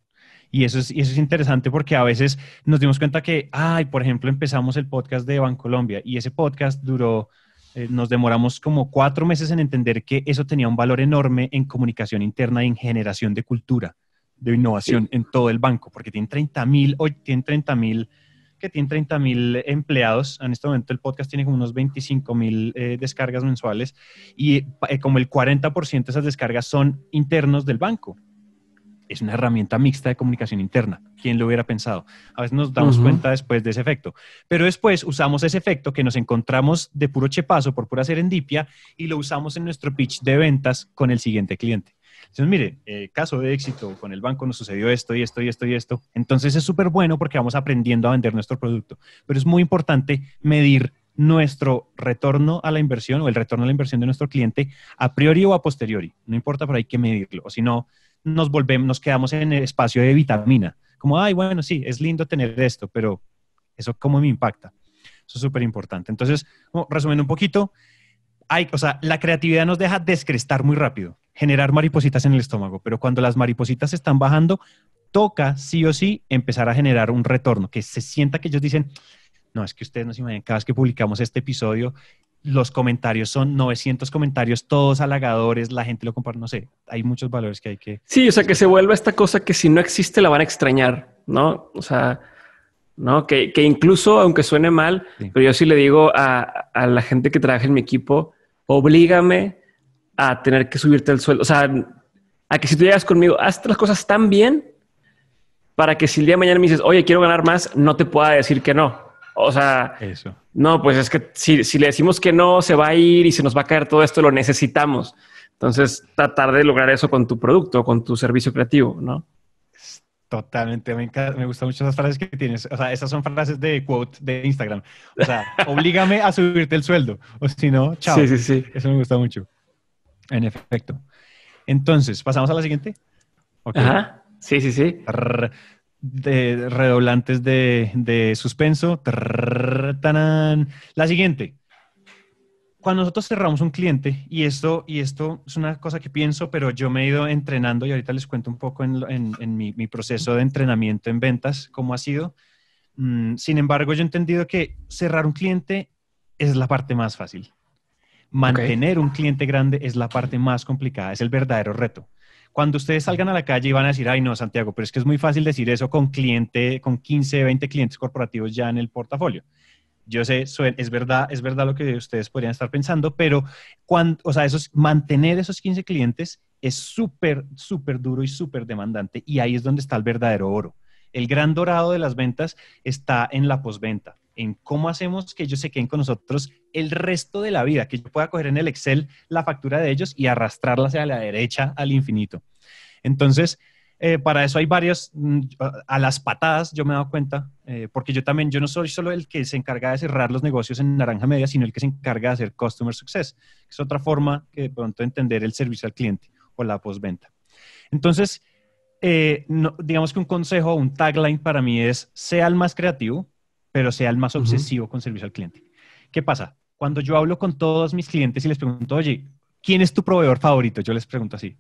Y eso es, eso es interesante porque a veces nos dimos cuenta que, ay, por ejemplo, empezamos el podcast de Bancolombia y ese podcast duró, eh, nos demoramos como cuatro meses en entender que eso tenía un valor enorme en comunicación interna y en generación de cultura, de innovación en todo el banco, porque tiene 30 mil, hoy tiene 30 mil tiene 30 mil empleados. En este momento el podcast tiene como unos 25 mil eh, descargas mensuales y eh, como el 40% de esas descargas son internos del banco. Es una herramienta mixta de comunicación interna. ¿Quién lo hubiera pensado? A veces nos damos cuenta después de ese efecto. Pero después usamos ese efecto que nos encontramos de puro chepazo, por pura serendipia, y lo usamos en nuestro pitch de ventas con el siguiente cliente. Entonces, mire, eh, caso de éxito, con el banco nos sucedió esto y esto y esto y esto. Entonces es súper bueno porque vamos aprendiendo a vender nuestro producto. Pero es muy importante medir nuestro retorno a la inversión o el retorno a la inversión de nuestro cliente a priori o a posteriori. No importa, pero hay que medirlo. O si no, nos volvemos, nos quedamos en el espacio de vitamina. Como, ay, bueno, sí, es lindo tener esto, pero eso cómo me impacta. Eso es súper importante. Entonces, resumiendo un poquito, hay, o la creatividad nos deja descrestar muy rápido generar maripositas en el estómago, pero cuando las maripositas están bajando, toca sí o sí empezar a generar un retorno, que se sienta que ellos dicen, no, es que ustedes no se imaginan, cada vez que publicamos este episodio, los comentarios son 900 comentarios, todos halagadores, la gente lo comparte, no sé, hay muchos valores que hay que... Sí, o sea, que se vuelva esta cosa que si no existe la van a extrañar, ¿no? O sea, ¿no? Que, incluso, aunque suene mal, pero yo sí le digo a, la gente que trabaja en mi equipo, oblígame a tener que subirte el sueldo. O sea, a que si tú llegas conmigo, hazte las cosas tan bien para que si el día de mañana me dices, oye, quiero ganar más, no te pueda decir que no. O sea, Eso. no, pues es que si, le decimos que no, se va a ir y se nos va a caer todo esto, lo necesitamos. Entonces, tratar de lograr eso con tu producto, con tu servicio creativo, ¿no? Totalmente, me, encanta, me gustan mucho esas frases que tienes. O sea, esas son frases de quote de Instagram. O sea, oblígame a subirte el sueldo, o si no, chao. Sí, sí, sí. Eso me gusta mucho. En efecto. Entonces, pasamos a la siguiente. Ajá. Sí, sí, sí. de, redoblantes de, suspenso. La siguiente. Cuando nosotros cerramos un cliente, y esto, y esto es una cosa que pienso, pero yo me he ido entrenando y ahorita les cuento un poco en, mi, proceso de entrenamiento en ventas, cómo ha sido. Mm, sin embargo, yo he entendido que cerrar un cliente es la parte más fácil. Mantener un cliente grande es la parte más complicada, es el verdadero reto. Cuando ustedes salgan a la calle y van a decir, ay no, Santiago, pero es que es muy fácil decir eso con cliente, con 15, 20 clientes corporativos ya en el portafolio. Yo sé, es verdad, es verdad lo que ustedes podrían estar pensando, pero cuando, o sea, mantener esos 15 clientes es súper, súper duro y súper demandante y ahí es donde está el verdadero oro. El gran dorado de las ventas está en la posventa en cómo hacemos que ellos se queden con nosotros el resto de la vida, que yo pueda coger en el Excel la factura de ellos y arrastrarla hacia la derecha al infinito. Entonces, eh, para eso hay varios, mm, a las patadas yo me he dado cuenta, eh, porque yo también, yo no soy solo el que se encarga de cerrar los negocios en Naranja Media, sino el que se encarga de hacer Customer Success, que es otra forma que de pronto entender el servicio al cliente o la postventa. Entonces, eh, digamos que un consejo, un tagline para mí es, sea el más creativo, pero sea el más obsesivo con servicio al cliente. ¿Qué pasa? Cuando yo hablo con todos mis clientes y les pregunto, oye, ¿quién es tu proveedor favorito? Yo les pregunto así.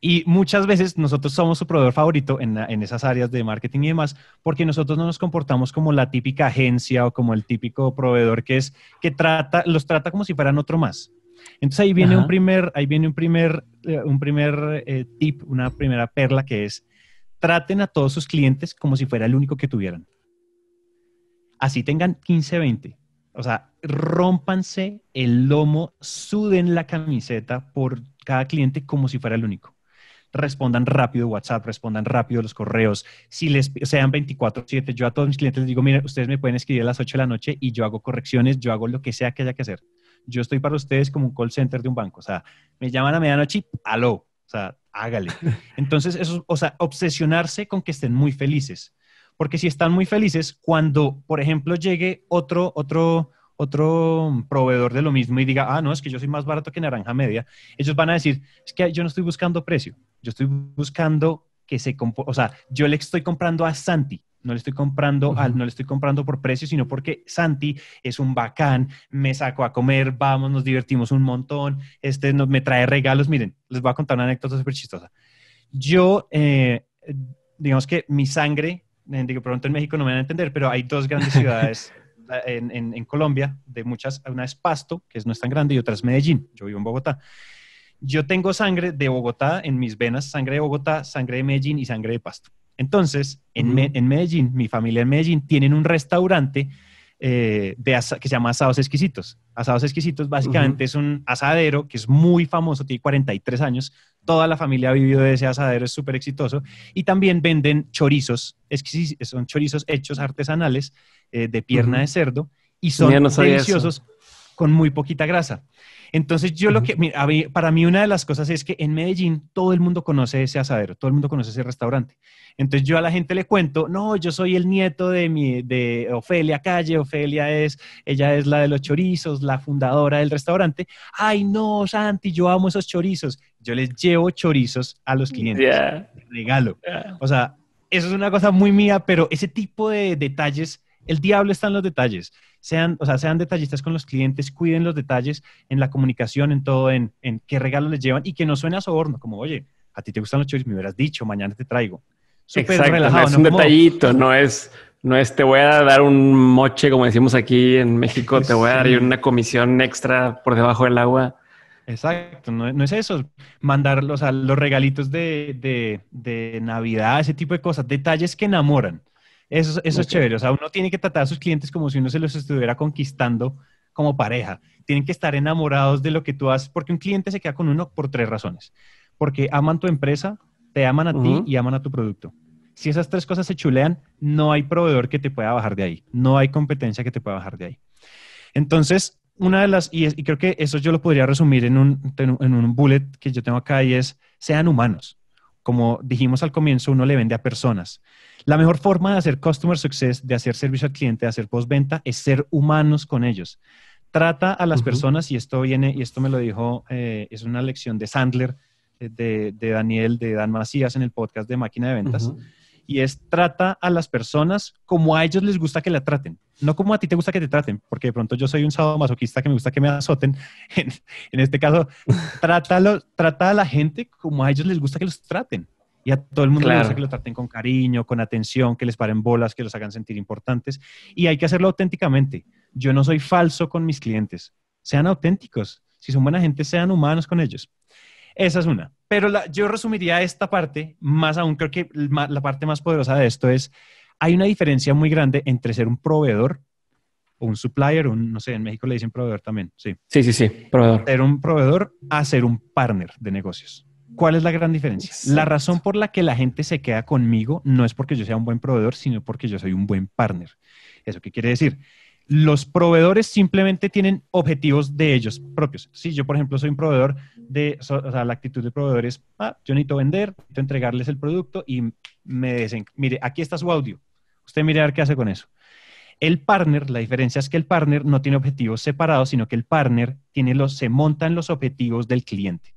Y muchas veces nosotros somos su proveedor favorito en, esas áreas de marketing y demás, porque nosotros no nos comportamos como la típica agencia o como el típico proveedor que es que los trata como si fueran otro más. Entonces ahí viene un primer, ahí viene un primer, eh, eh, tip, una primera perla que es traten a todos sus clientes como si fuera el único que tuvieran así tengan 15, 20. O sea, rómpanse el lomo, suden la camiseta por cada cliente como si fuera el único. Respondan rápido WhatsApp, respondan rápido los correos. Si les sean 24-7, yo a todos mis clientes les digo, miren, ustedes me pueden escribir a las 8 de la noche y yo hago correcciones, yo hago lo que sea que haya que hacer. Yo estoy para ustedes como un call center de un banco. O sea, me llaman a medianoche, aló. O sea, hágale. Entonces, eso, o sea, obsesionarse con que estén muy felices porque si están muy felices, cuando, por ejemplo, llegue otro, otro, otro proveedor de lo mismo y diga, ah, no, es que yo soy más barato que Naranja Media, ellos van a decir, es que yo no estoy buscando precio, yo estoy buscando que se, o sea, yo le estoy comprando a Santi, no le estoy comprando al, no le estoy comprando por precio, sino porque Santi es un bacán, me sacó a comer, vamos, nos divertimos un montón, este me trae regalos, miren, les voy a contar una anécdota súper chistosa. Yo, eh, digamos que mi sangre digo, pronto en México no me van a entender, pero hay dos grandes ciudades en, en, Colombia, de muchas, una es Pasto, que no es tan grande, y otra es Medellín, yo vivo en Bogotá. Yo tengo sangre de Bogotá en mis venas, sangre de Bogotá, sangre de Medellín y sangre de Pasto. Entonces, en, en Medellín, mi familia en Medellín, tienen un restaurante eh, de que se llama Asados Exquisitos. Asados Exquisitos básicamente es un asadero que es muy famoso, tiene 43 años, toda la familia ha vivido de ese asadero, es súper exitoso. Y también venden chorizos, son chorizos hechos artesanales eh, de pierna de cerdo y son deliciosos con muy poquita grasa. Entonces, yo lo que, para mí una de las cosas es que en Medellín todo el mundo conoce ese asadero, todo el mundo conoce ese restaurante. Entonces, yo a la gente le cuento, no, yo soy el nieto de, mi, de Ofelia Calle, Ofelia es, ella es la de los chorizos, la fundadora del restaurante. Ay, no, Santi, yo amo esos chorizos. Yo les llevo chorizos a los clientes, yeah. regalo. O sea, eso es una cosa muy mía, pero ese tipo de detalles el diablo está en los detalles. Sean, o sea, sean detallistas con los clientes, cuiden los detalles en la comunicación, en todo, en, qué regalos les llevan y que no suene a soborno, como, oye, a ti te gustan los churros, me hubieras dicho, mañana te traigo. Exacto, es un detallito, no es, no es, te voy a dar un moche, como decimos aquí en México, te voy a dar una comisión extra por debajo del agua. Exacto, no, es eso. Mandar los, los regalitos de Navidad, ese tipo de cosas, detalles que enamoran. Eso, eso es chévere. O sea, uno tiene que tratar a sus clientes como si uno se los estuviera conquistando como pareja. Tienen que estar enamorados de lo que tú haces, porque un cliente se queda con uno por tres razones. Porque aman tu empresa, te aman a ti y aman a tu producto. Si esas tres cosas se chulean, no hay proveedor que te pueda bajar de ahí. No hay competencia que te pueda bajar de ahí. Entonces, una de las, y, creo que eso yo lo podría resumir en un, en un bullet que yo tengo acá y es, sean humanos. Como dijimos al comienzo, uno le vende a personas. La mejor forma de hacer customer success, de hacer servicio al cliente, de hacer postventa, es ser humanos con ellos. Trata a las personas, y esto viene, y esto me lo dijo, eh, es una lección de Sandler, eh, de, Daniel, de Dan Macías en el podcast de Máquina de Ventas. Y es trata a las personas como a ellos les gusta que la traten, no como a ti te gusta que te traten, porque de pronto yo soy un sábado masoquista que me gusta que me azoten. En, este caso, trata a la gente como a ellos les gusta que los traten. Y a todo el mundo le gusta que lo traten con cariño, con atención, que les paren bolas, que los hagan sentir importantes. Y hay que hacerlo auténticamente. Yo no soy falso con mis clientes. Sean auténticos. Si son buena gente, sean humanos con ellos. Esa es una. Pero yo resumiría esta parte, más aún creo que la, parte más poderosa de esto es, hay una diferencia muy grande entre ser un proveedor o un supplier, no sé, en México le dicen proveedor también, sí. Sí, sí, sí, proveedor. Ser un proveedor a ser un partner de negocios. ¿Cuál es la gran diferencia? La razón por la que la gente se queda conmigo no es porque yo sea un buen proveedor, sino porque yo soy un buen partner. ¿Eso qué quiere decir? Los proveedores simplemente tienen objetivos de ellos propios. Si yo, por ejemplo, soy un proveedor de, la actitud del proveedor es, ah, yo necesito vender, necesito entregarles el producto y me dicen, mire, aquí está su audio. Usted mire a ver qué hace con eso. El partner, la diferencia es que el partner no tiene objetivos separados, sino que el partner tiene los, se montan los objetivos del cliente.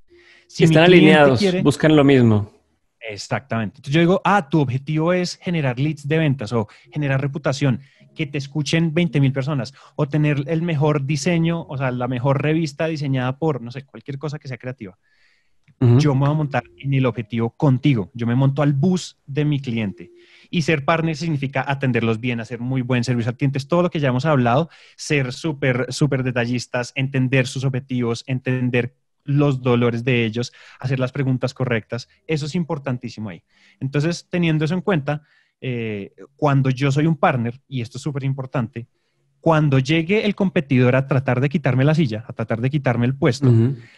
Si están alineados, buscan lo mismo. Exactamente. Entonces yo digo, ah, tu objetivo es generar leads de ventas o generar reputación, que te escuchen 20 mil personas o tener el mejor diseño, o sea, la mejor revista diseñada por, no sé, cualquier cosa que sea creativa. Yo me voy a montar en el objetivo contigo. Yo me monto al bus de mi cliente. Y ser partner significa atenderlos bien, hacer muy buen servicio al cliente, es todo lo que ya hemos hablado, ser súper, súper detallistas, entender sus objetivos, entender los dolores de ellos, hacer las preguntas correctas. Eso es importantísimo ahí. Entonces, teniendo eso en cuenta, eh, cuando yo soy un partner, y esto es súper importante, cuando llegue el competidor a tratar de quitarme la silla, a tratar de quitarme el puesto,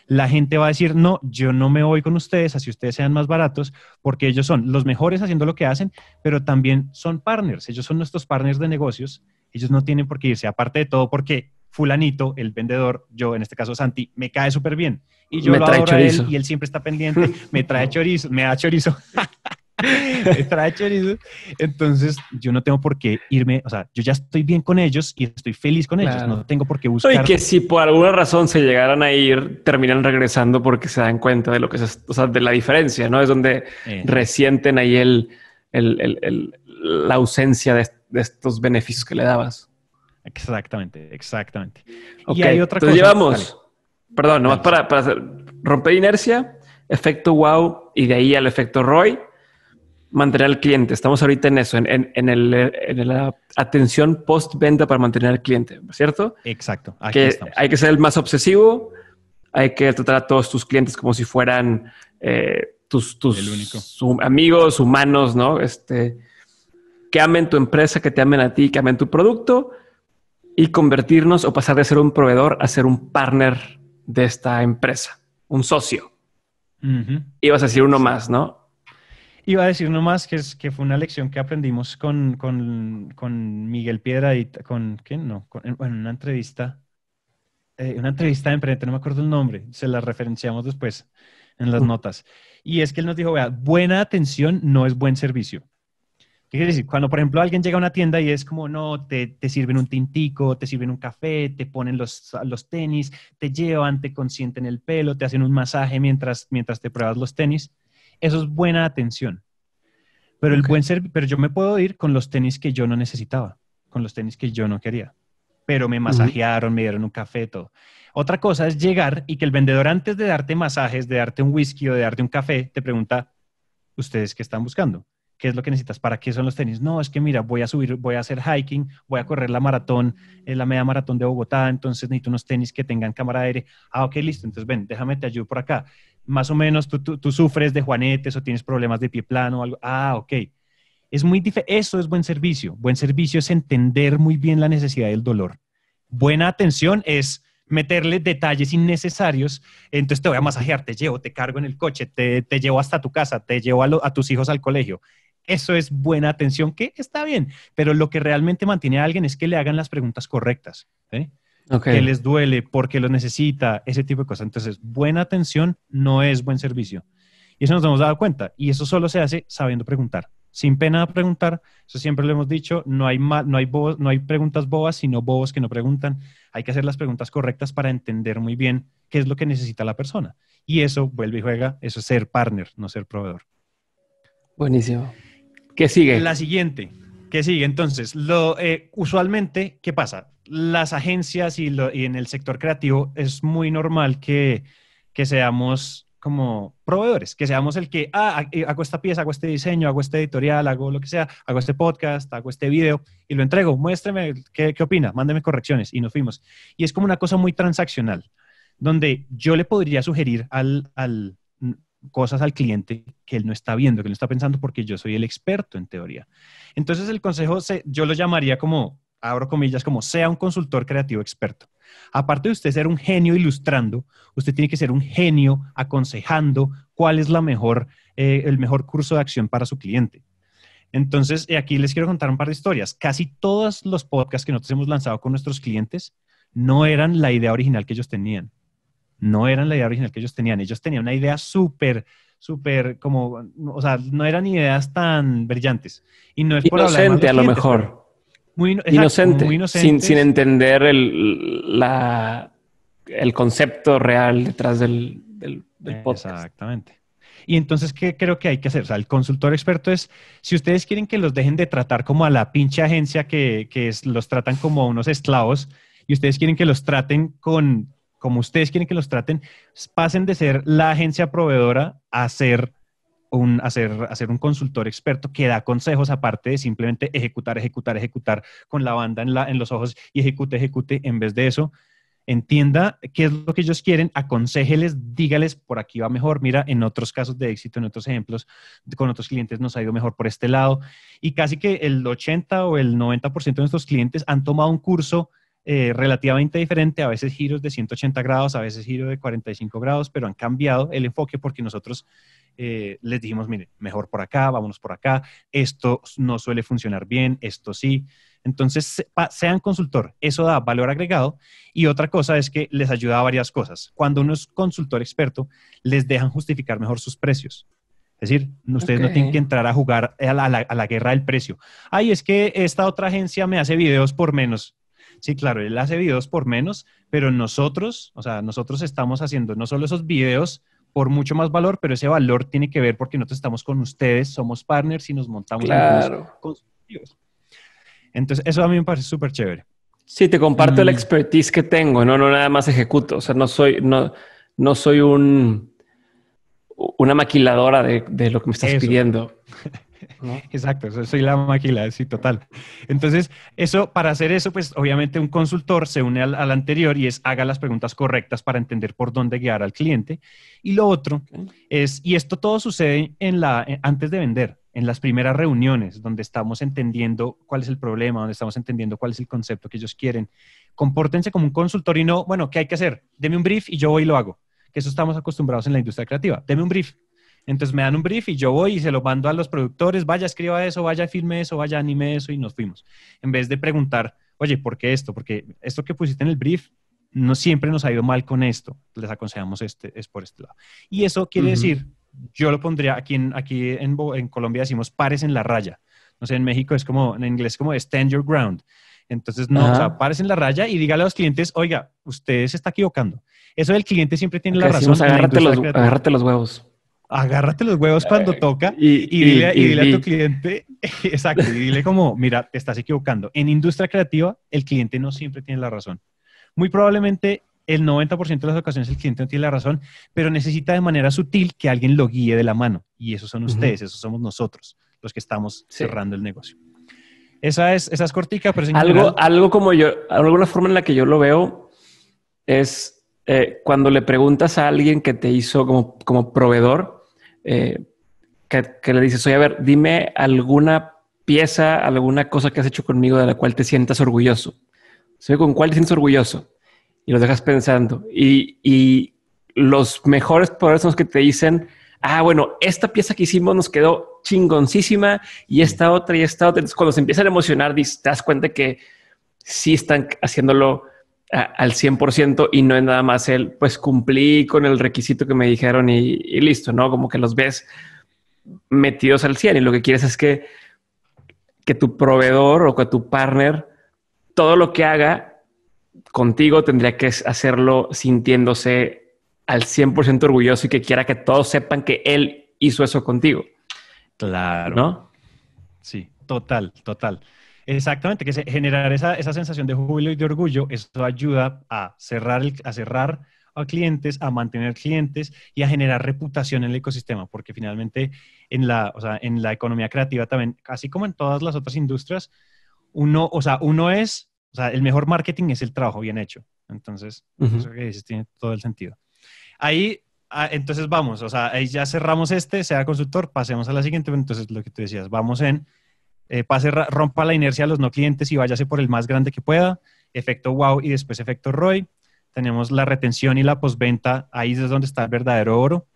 la gente va a decir, no, yo no me voy con ustedes, así ustedes sean más baratos, porque ellos son los mejores haciendo lo que hacen, pero también son partners, ellos son nuestros partners de negocios, ellos no tienen por qué irse, aparte de todo, porque fulanito, el vendedor, yo en este caso Santi, me cae súper bien. Y yo me lo él y él siempre está pendiente, me trae chorizo, me da chorizo. me trae chorizo. Entonces, yo no tengo por qué irme, o sea, yo ya estoy bien con ellos y estoy feliz con ellos, no tengo por qué buscar. Y que si por alguna razón se llegaran a ir, terminan regresando porque se dan cuenta de lo que es, o sea, de la diferencia, ¿no? Es donde eh. resienten ahí el, el, el, la ausencia de, de estos beneficios que le dabas. Exactamente, exactamente. Y hay otra Entonces llevamos, perdón, nomás para, para romper inercia, efecto wow y de ahí al efecto Roy... mantener al cliente. Estamos ahorita en eso, en, el, en la atención post-venta para mantener al cliente, ¿cierto? Exacto. Aquí estamos. Hay que ser el más obsesivo, hay que tratar a todos tus clientes como si fueran eh, tus, tus amigos humanos, ¿no? Este, que amen tu empresa, que te amen a ti, que amen tu producto y convertirnos o pasar de ser un proveedor a ser un partner de esta empresa, un socio. Ibas a decir uno más, ¿no? Iba a decir uno más que, fue una lección que aprendimos con, Miguel Piedra y con, qué No, con, una entrevista, eh, una entrevista de emprendedor. no me acuerdo el nombre, se la referenciamos después en las mm. notas. Y es que él nos dijo, vea, buena atención no es buen servicio. ¿Qué quiere decir? Cuando, por ejemplo, alguien llega a una tienda y es como, no, te, sirven un tintico, te sirven un café, te ponen los, tenis, te llevan, te consienten el pelo, te hacen un masaje mientras, te pruebas los tenis. Eso es buena atención. Pero, pero yo me puedo ir con los tenis que yo no necesitaba, con los tenis que yo no quería. Pero me masajearon, me dieron un café, todo. Otra cosa es llegar y que el vendedor antes de darte masajes, de darte un whisky o de darte un café, te pregunta, ¿ustedes qué están buscando? qué es lo que necesitas, para qué son los tenis. No, es que mira, voy a subir, voy a hacer hiking, voy a correr la maratón, eh, la media maratón de Bogotá, entonces necesito unos tenis que tengan cámara de aire. Ah, ok, listo, entonces ven, déjame te ayudo por acá. Más o menos tú, sufres de juanetes o tienes problemas de pie plano o algo. Ah, ok. Es muy eso es buen servicio. Buen servicio es entender muy bien la necesidad del dolor. Buena atención es meterle detalles innecesarios. Entonces te voy a masajear, te llevo, te cargo en el coche, te, llevo hasta tu casa, te llevo a, tus hijos al colegio. Eso es buena atención, que está bien, pero lo que realmente mantiene a alguien es que le hagan las preguntas correctas. Que les duele, porque lo necesita, ese tipo de cosas. Entonces, buena atención no es buen servicio. Y eso nos hemos dado cuenta. Y eso solo se hace sabiendo preguntar. Sin pena preguntar, eso siempre lo hemos dicho, no hay, mal, no, hay no hay preguntas bobas, sino bobos que no preguntan. Hay que hacer las preguntas correctas para entender muy bien qué es lo que necesita la persona. Y eso vuelve y juega, eso es ser partner, no ser proveedor. Buenísimo. ¿Qué sigue? La siguiente. ¿Qué sigue? Entonces, lo, eh, usualmente, ¿qué pasa? Las agencias y, en el sector creativo es muy normal que, que seamos como proveedores, que seamos el que, ah, eh, hago esta pieza, hago este diseño, hago este editorial, hago lo que sea, hago este podcast, hago este video y lo entrego, muéstreme qué, qué opina, mándeme correcciones y nos fuimos. Y es como una cosa muy transaccional, donde yo le podría sugerir al, al cosas al cliente que él no está viendo, que él no está pensando porque yo soy el experto en teoría. Entonces el consejo, se, yo lo llamaría como, abro comillas, como sea un consultor creativo experto. Aparte de usted ser un genio ilustrando, usted tiene que ser un genio aconsejando cuál es la mejor, eh, el mejor curso de acción para su cliente. Entonces, eh, aquí les quiero contar un par de historias. Casi todos los podcasts que nosotros hemos lanzado con nuestros clientes no eran la idea original que ellos tenían no eran la idea original que ellos tenían. Ellos tenían una idea súper, súper como, o sea, no eran ideas tan brillantes. Y no es inocente, a lo mejor. Muy, inocente, inocente. Sin, entender el, concepto real detrás del, eh, podcast. Exactamente. Y entonces, ¿qué creo que hay que hacer? O sea, el consultor experto es, si ustedes quieren que los dejen de tratar como a la pinche agencia que, los tratan como a unos esclavos, y ustedes quieren que los traten con como ustedes quieren que los traten, pasen de ser la agencia proveedora a ser un, un consultor experto que da consejos aparte de simplemente ejecutar, ejecutar, ejecutar con la banda en, en los ojos y ejecute, ejecute. En vez de eso, entienda qué es lo que ellos quieren, aconsejeles, dígales por aquí va mejor. Mira, en otros casos de éxito, en otros ejemplos, con otros clientes nos ha ido mejor por este lado. Y casi que el 80 o el 90% de nuestros clientes han tomado un curso eh, relativamente diferente, a veces giros de 180 grados, a veces giro de 45 grados, pero han cambiado el enfoque porque nosotros eh, les dijimos, mire, mejor por acá, vámonos por acá, esto no suele funcionar bien, esto sí. Entonces, sean consultor, eso da valor agregado. Y otra cosa es que les ayuda a varias cosas. Cuando uno es consultor experto, les dejan justificar mejor sus precios. Es decir, ustedes no tienen que entrar a jugar a la, a la guerra del precio. Ay, es que esta otra agencia me hace videos por menos sí, claro, él hace videos por menos, pero nosotros, o sea, nosotros estamos haciendo no solo esos videos por mucho más valor, pero ese valor tiene que ver porque nosotros estamos con ustedes, somos partners y nos montamos claro. Entonces, eso a mí me parece súper chévere. Sí, te comparto la mm. expertise que tengo, no, no nada más ejecuto, o sea, no soy, no, no soy un, una maquiladora de, lo que me estás pidiendo. Exacto, soy la máquina, sí, total. Entonces, eso, para hacer eso, pues obviamente un consultor se une al, anterior y es haga las preguntas correctas para entender por dónde guiar al cliente. Y lo otro es, y esto todo sucede en la, eh, antes de vender, en las primeras reuniones, donde estamos entendiendo cuál es el problema, donde estamos entendiendo cuál es el concepto que ellos quieren. Compórtense como un consultor y no, bueno, ¿qué hay que hacer? Deme un brief y yo voy y lo hago. Que eso estamos acostumbrados en la industria creativa. Deme un brief entonces me dan un brief y yo voy y se lo mando a los productores, vaya, escriba eso, vaya, filme eso, vaya, anime eso y nos fuimos. En vez de preguntar, oye, ¿por qué esto? Porque esto que pusiste en el brief no siempre nos ha ido mal con esto, les aconsejamos este, es por este lado. Y eso quiere decir, yo lo pondría aquí, en, aquí en, Colombia decimos pares en la raya. No sé, en México es como, en inglés como stand your ground. Entonces, no, o sea, pares en la raya y dígale a los clientes, oiga, usted se está equivocando. Eso del cliente siempre tiene la razón. agárrate los huevos agárrate los huevos cuando toca y, dile, a tu cliente, exacto, y dile como, mira, te estás equivocando. En industria creativa, el cliente no siempre tiene la razón. Muy probablemente el 90% de las ocasiones el cliente no tiene la razón, pero necesita de manera sutil que alguien lo guíe de la mano. Y esos son ustedes, esos somos nosotros, los que estamos cerrando el negocio. Esa es, esa es cortica, pero algo, algo como yo, alguna forma en la que yo lo veo es eh, cuando le preguntas a alguien que te hizo como proveedor, eh, que, le dices, oye, a ver, dime alguna pieza, alguna cosa que has hecho conmigo de la cual te sientas orgulloso. Soy con cuál te sientes orgulloso. Y lo dejas pensando. Y, y los mejores poderes son los que te dicen, ah, bueno, esta pieza que hicimos nos quedó chingoncísima y esta otra y esta otra. Entonces, cuando se empiezan a emocionar, te das cuenta que sí están haciéndolo al 100% y no es nada más él pues cumplí con el requisito que me dijeron y, listo, ¿no? Como que los ves metidos al 100 y lo que quieres es que, que tu proveedor o que tu partner, todo lo que haga contigo tendría que hacerlo sintiéndose al 100% orgulloso y que quiera que todos sepan que él hizo eso contigo. Claro. ¿No? Sí, total, total. Exactamente, que generar esa, esa, sensación de júbilo y de orgullo, eso ayuda a cerrar, a cerrar a clientes, a mantener clientes y a generar reputación en el ecosistema, porque finalmente en la, o sea, en la economía creativa también, así como en todas las otras industrias, uno, o sea, uno es, o sea, el mejor marketing es el trabajo bien hecho. Entonces, eso que dices tiene todo el sentido. Ahí, ah, entonces vamos, o sea, ahí ya cerramos este, sea consultor, pasemos a la siguiente, entonces lo que tú decías, vamos en eh, pase, rompa la inercia a los no clientes y váyase por el más grande que pueda, efecto wow y después efecto roy Tenemos la retención y la postventa, ahí es donde está el verdadero oro.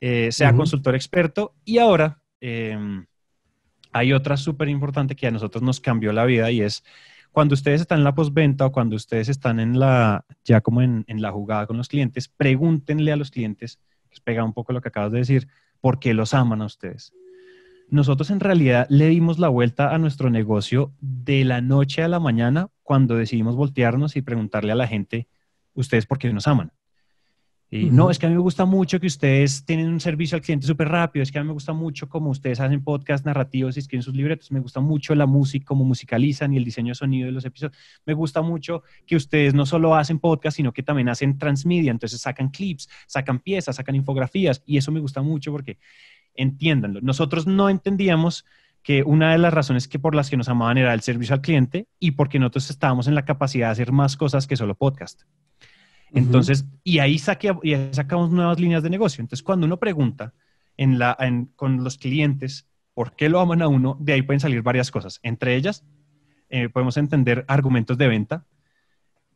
Eh, sea consultor experto y ahora em, hay otra súper importante que a nosotros nos cambió la vida y es cuando ustedes están en la postventa o cuando ustedes están en la, ya como en, la jugada con los clientes, pregúntenle a los clientes, les pega un poco lo que acabas de decir, por qué los aman a ustedes nosotros en realidad le dimos la vuelta a nuestro negocio de la noche a la mañana cuando decidimos voltearnos y preguntarle a la gente, ¿ustedes por qué nos aman? Y no, es que a mí me gusta mucho que ustedes tienen un servicio al cliente súper rápido, es que a mí me gusta mucho como ustedes hacen podcast narrativos y escriben sus libretos, me gusta mucho la música, cómo musicalizan y el diseño de sonido de los episodios, me gusta mucho que ustedes no solo hacen podcast, sino que también hacen transmedia, entonces sacan clips, sacan piezas, sacan infografías y eso me gusta mucho porque entiéndanlo. Nosotros no entendíamos que una de las razones que por las que nos amaban era el servicio al cliente y porque nosotros estábamos en la capacidad de hacer más cosas que solo podcast. Entonces, y, ahí saque, y sacamos nuevas líneas de negocio. Entonces, cuando uno pregunta en la, con los clientes por qué lo aman a uno, de ahí pueden salir varias cosas. Entre ellas, eh, podemos entender argumentos de venta.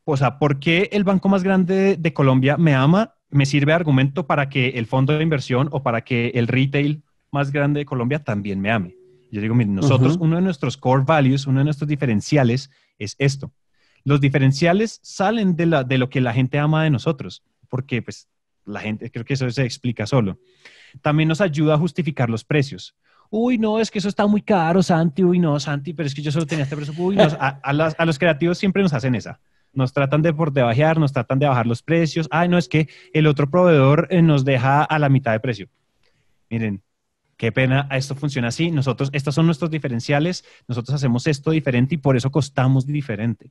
O sea, ¿por qué el banco más grande de Colombia me ama me sirve argumento para que el fondo de inversión o para que el retail más grande de Colombia también me ame. Yo digo, nosotros, uno de nuestros core values, uno de nuestros diferenciales es esto. Los diferenciales salen de, lo que la gente ama de nosotros, porque pues la gente, creo que eso se explica solo. También nos ayuda a justificar los precios. Uy, no, es que eso está muy caro, Santi. Uy, no, Santi, pero es que yo solo tenía este precio. Uy, a los creativos siempre nos hacen esa nos tratan de por debajear, nos tratan de bajar los precios. Ay, no, es que el otro proveedor eh, nos deja a la mitad de precio. Miren, qué pena, esto funciona así. Nosotros, estos son nuestros diferenciales, nosotros hacemos esto diferente y por eso costamos diferente.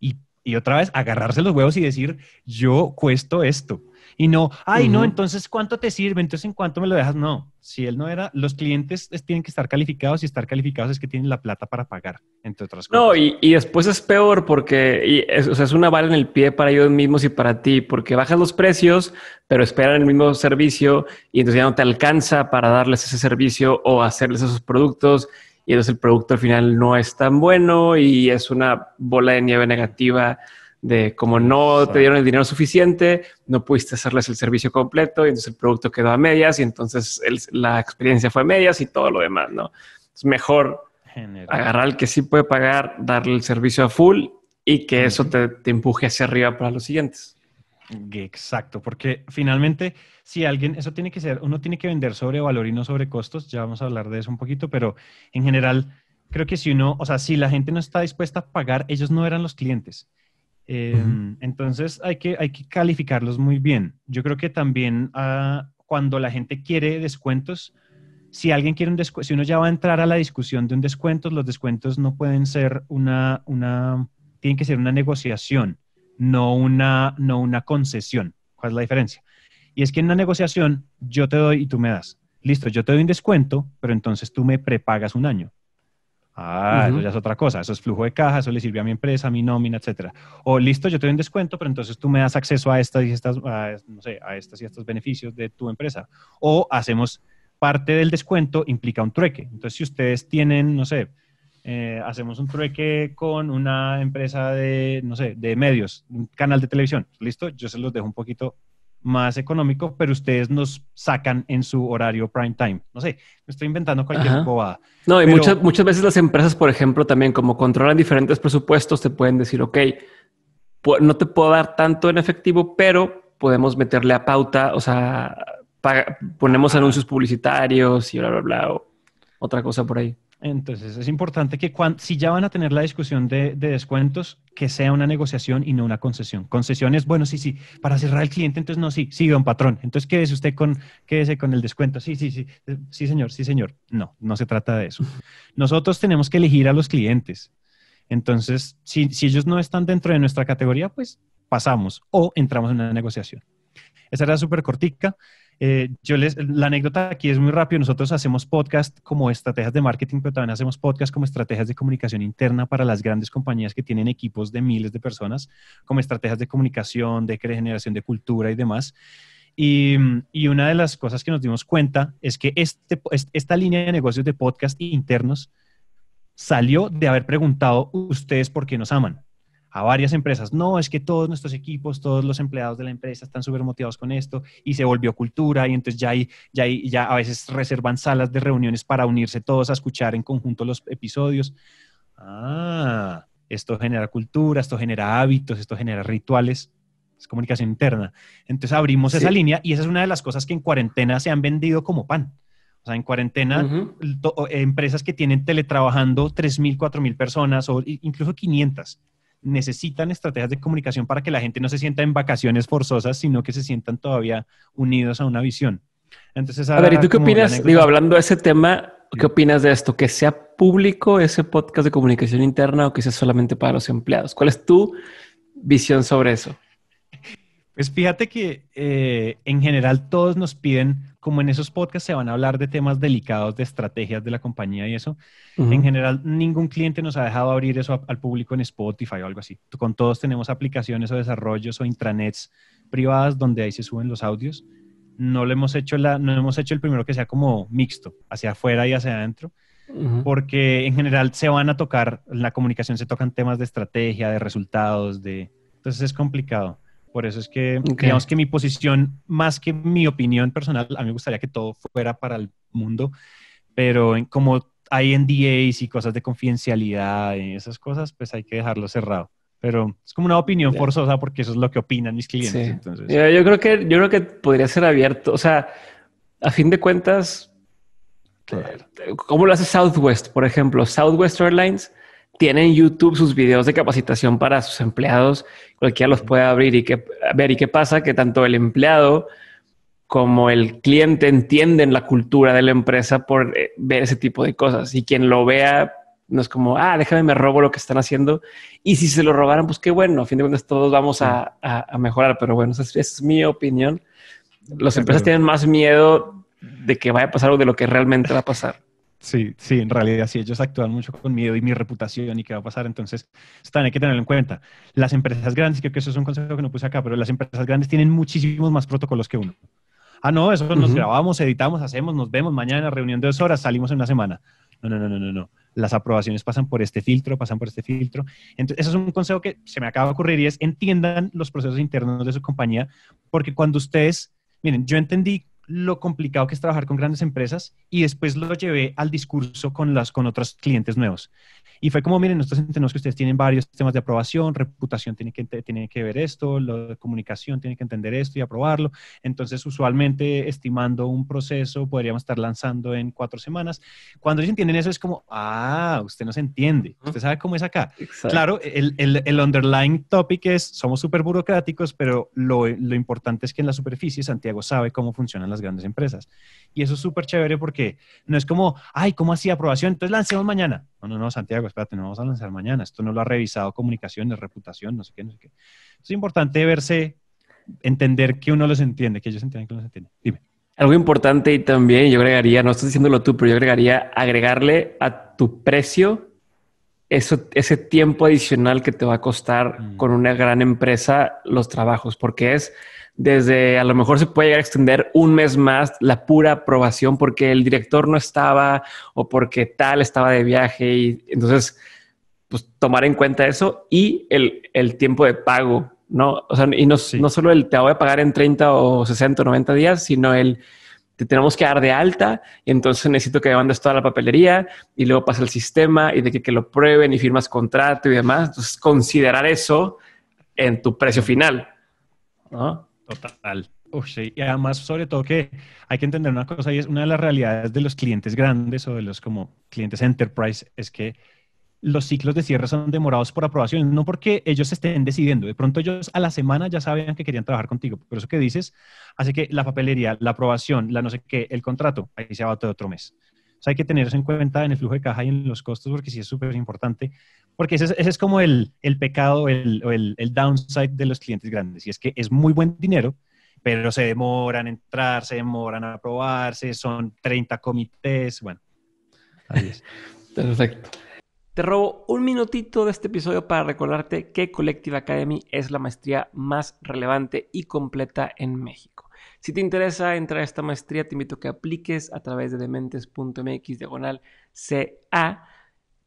Y, y otra vez, agarrarse los huevos y decir, yo cuesto esto. Y no, ay, no, entonces, ¿cuánto te sirve? Entonces, ¿en cuánto me lo dejas? No, si él no era, los clientes tienen que estar calificados y estar calificados es que tienen la plata para pagar, entre otras cosas. No, y, después es peor porque es, o sea, es una bala en el pie para ellos mismos y para ti, porque bajas los precios, pero esperan el mismo servicio y entonces ya no te alcanza para darles ese servicio o hacerles esos productos y entonces el producto al final no es tan bueno y es una bola de nieve negativa de como no te dieron el dinero suficiente, no pudiste hacerles el servicio completo y entonces el producto quedó a medias y entonces la experiencia fue a medias y todo lo demás, ¿no? Es mejor agarrar el que sí puede pagar, darle el servicio a full y que eso te, te empuje hacia arriba para los siguientes. Exacto, porque finalmente, si alguien, eso tiene que ser, uno tiene que vender sobre valor y no sobre costos, ya vamos a hablar de eso un poquito, pero en general, creo que si uno, o sea, si la gente no está dispuesta a pagar, ellos no eran los clientes. Em, entonces hay que, hay que calificarlos muy bien. Yo creo que también ah, cuando la gente quiere descuentos, si alguien quiere un descuento, si uno ya va a entrar a la discusión de un descuento, los descuentos no pueden ser una, una tienen que ser una negociación, no una, no una concesión. ¿Cuál es la diferencia? Y es que en una negociación yo te doy y tú me das. Listo, yo te doy un descuento, pero entonces tú me prepagas un año. Ah, eso ya es otra cosa, eso es flujo de caja, eso le sirve a mi empresa, a mi nómina, etcétera. O listo, yo te doy un descuento, pero entonces tú me das acceso a estas y estas, no sé, a estas y estos beneficios de tu empresa. O hacemos parte del descuento implica un trueque. Entonces, si ustedes tienen, no sé, eh, hacemos un trueque con una empresa de, no sé, de medios, un canal de televisión, listo, yo se los dejo un poquito más económico, pero ustedes nos sacan en su horario prime time. No sé, me estoy inventando cualquier bobada. No, y muchas, muchas veces las empresas, por ejemplo, también como controlan diferentes presupuestos, te pueden decir, ok, no te puedo dar tanto en efectivo, pero podemos meterle a pauta, o sea, ponemos anuncios publicitarios y bla, bla, bla, otra cosa por ahí. Entonces, es importante que cuando, si ya van a tener la discusión de, descuentos, que sea una negociación y no una concesión. concesiones bueno, sí, sí, para cerrar el cliente, entonces no, sí, sí, don patrón. Entonces, quédese usted con, con el descuento. Sí, sí, sí, eh, sí, señor, sí, señor. No, no se trata de eso. Nosotros tenemos que elegir a los clientes. Entonces, si, si ellos no están dentro de nuestra categoría, pues pasamos o entramos en una negociación. Esa era súper cortica. Eh, yo les, la anécdota aquí es muy rápido. Nosotros hacemos podcast como estrategias de marketing, pero también hacemos podcast como estrategias de comunicación interna para las grandes compañías que tienen equipos de miles de personas, como estrategias de comunicación, de generación de cultura y demás. Y, y, una de las cosas que nos dimos cuenta es que este, esta línea de negocios de podcast internos salió de haber preguntado ustedes por qué nos aman a varias empresas, no, es que todos nuestros equipos, todos los empleados de la empresa están súper motivados con esto y se volvió cultura y entonces ya, hay, ya, hay, ya a veces reservan salas de reuniones para unirse todos a escuchar en conjunto los episodios. Ah, esto genera cultura, esto genera hábitos, esto genera rituales. Es comunicación interna. Entonces abrimos esa línea y esa es una de las cosas que en cuarentena se han vendido como pan. O sea, en cuarentena, empresas que tienen teletrabajando 3.000, 4.000 personas o incluso 500 necesitan estrategias de comunicación para que la gente no se sienta en vacaciones forzosas, sino que se sientan todavía unidos a una visión. Entonces, a, ver, ¿y tú qué opinas? Digo, hablando de ese tema, ¿qué opinas de esto? ¿Que sea público ese podcast de comunicación interna o que sea solamente para los empleados? ¿Cuál es tu visión sobre eso? Pues fíjate que eh, en general todos nos piden como en esos podcasts se van a hablar de temas delicados, de estrategias de la compañía y eso, en general ningún cliente nos ha dejado abrir eso al público en Spotify o algo así. Con todos tenemos aplicaciones o desarrollos o intranets privadas donde ahí se suben los audios. No lo hemos hecho, la, no hemos hecho el primero que sea como mixto, hacia afuera y hacia adentro, porque en general se van a tocar, en la comunicación se tocan temas de estrategia, de resultados, de... Entonces es complicado. Por eso es que, digamos que mi posición, más que mi opinión personal, a mí me gustaría que todo fuera para el mundo, pero como hay NDAs y cosas de confidencialidad y esas cosas, pues hay que dejarlo cerrado. Pero es como una opinión forzosa porque eso es lo que opinan mis clientes. Entonces. Yo, creo que, yo creo que podría ser abierto. O sea, a fin de cuentas, ¿cómo lo hace Southwest, por ejemplo? Southwest Airlines tienen YouTube sus videos de capacitación para sus empleados, cualquiera los puede abrir y que, ver y qué pasa, que tanto el empleado como el cliente entienden la cultura de la empresa por eh, ver ese tipo de cosas. Y quien lo vea no es como, ah, déjame, me robo lo que están haciendo. Y si se lo robaran, pues qué bueno, a fin de cuentas todos vamos a, mejorar. Pero bueno, esa es, mi opinión. Las empresas tienen más miedo de que vaya a pasar o de lo que realmente va a pasar. Sí, sí, en realidad sí, ellos actúan mucho con miedo y mi reputación y qué va a pasar, entonces están, hay que tenerlo en cuenta. Las empresas grandes, creo que eso es un consejo que no puse acá, pero las empresas grandes tienen muchísimos más protocolos que uno. Ah, no, eso nos grabamos, editamos, hacemos, nos vemos mañana, en la reunión de dos horas, salimos en una semana. No, no, no, no, no, no. Las aprobaciones pasan por este filtro, pasan por este filtro. Entonces, eso es un consejo que se me acaba de ocurrir y es entiendan los procesos internos de su compañía, porque cuando ustedes, miren, yo entendí lo complicado que es trabajar con grandes empresas y después lo llevé al discurso con las con otros clientes nuevos. Y fue como, miren, nosotros entendemos que ustedes tienen varios temas de aprobación, reputación tiene que, tiene que ver esto, lo de comunicación tiene que entender esto y aprobarlo. Entonces, usualmente, estimando un proceso, podríamos estar lanzando en cuatro semanas. Cuando ellos entienden eso, es como, ah, usted no se entiende, usted sabe cómo es acá. Claro, el, el, el, underlying topic es, somos súper burocráticos, pero lo, lo importante es que en la superficie Santiago sabe cómo funcionan las grandes empresas. Y eso es súper chévere porque no es como, ay, ¿cómo así aprobación? Entonces lancemos mañana. No, no, no, Santiago, espérate, no vamos a lanzar mañana. Esto no lo ha revisado comunicaciones, reputación, no sé qué, no sé qué. Es importante verse, entender que uno los entiende, que ellos entienden que uno los entiende. Dime. Algo importante y también yo agregaría, no estás diciéndolo tú, pero yo agregaría agregarle a tu precio ese tiempo adicional que te va a costar mm. con una gran empresa los trabajos, porque es desde a lo mejor se puede llegar a extender un mes más la pura aprobación porque el director no estaba o porque tal estaba de viaje y entonces pues tomar en cuenta eso y el, tiempo de pago, ¿no? O sea, y no, no solo el te voy a pagar en 30 o 60 o 90 días, sino el te tenemos que dar de alta y entonces necesito que me mandes toda la papelería y luego pasa el sistema y de que, que lo prueben y firmas contrato y demás. Entonces, considerar eso en tu precio final. ¿no? Total. Uf, Y además, sobre todo que hay que entender una cosa y es una de las realidades de los clientes grandes o de los como clientes enterprise es que los ciclos de cierre son demorados por aprobación, no porque ellos estén decidiendo, de pronto ellos a la semana ya sabían que querían trabajar contigo, por eso que dices, hace que la papelería, la aprobación, la no sé qué, el contrato, ahí se va todo otro mes. O sea, hay que tener eso en cuenta en el flujo de caja y en los costos, porque sí es súper importante, porque ese es, como el, el pecado el, o el, el downside de los clientes grandes, y es que es muy buen dinero, pero se demoran a entrar, se demoran a aprobarse, son 30 comités, bueno. Ahí es. Perfecto. Te robo un minutito de este episodio para recordarte que Collective Academy es la maestría más relevante y completa en México. Si te interesa entrar a esta maestría, te invito a que apliques a través de dementes.mx diagonal CA.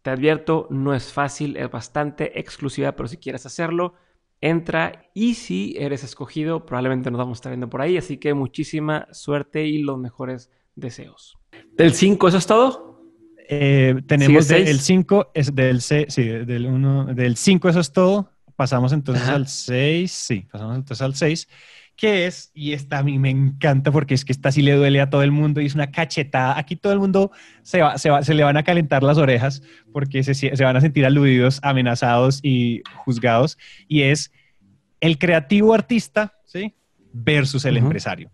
Te advierto, no es fácil, es bastante exclusiva, pero si quieres hacerlo, entra y si eres escogido, probablemente nos vamos a estar viendo por ahí, así que muchísima suerte y los mejores deseos. Del 5, eso es todo. Eh, tenemos del 5, es del C, del 1, del 5 eso es todo. Pasamos entonces al 6, sí, pasamos entonces al 6, que es, y esta a mí me encanta porque es que esta sí le duele a todo el mundo y es una cachetada. Aquí todo el mundo se, se, le van a calentar las orejas porque se, se van a sentir aludidos, amenazados y juzgados. Y es el creativo artista, ¿sí? Versus el empresario.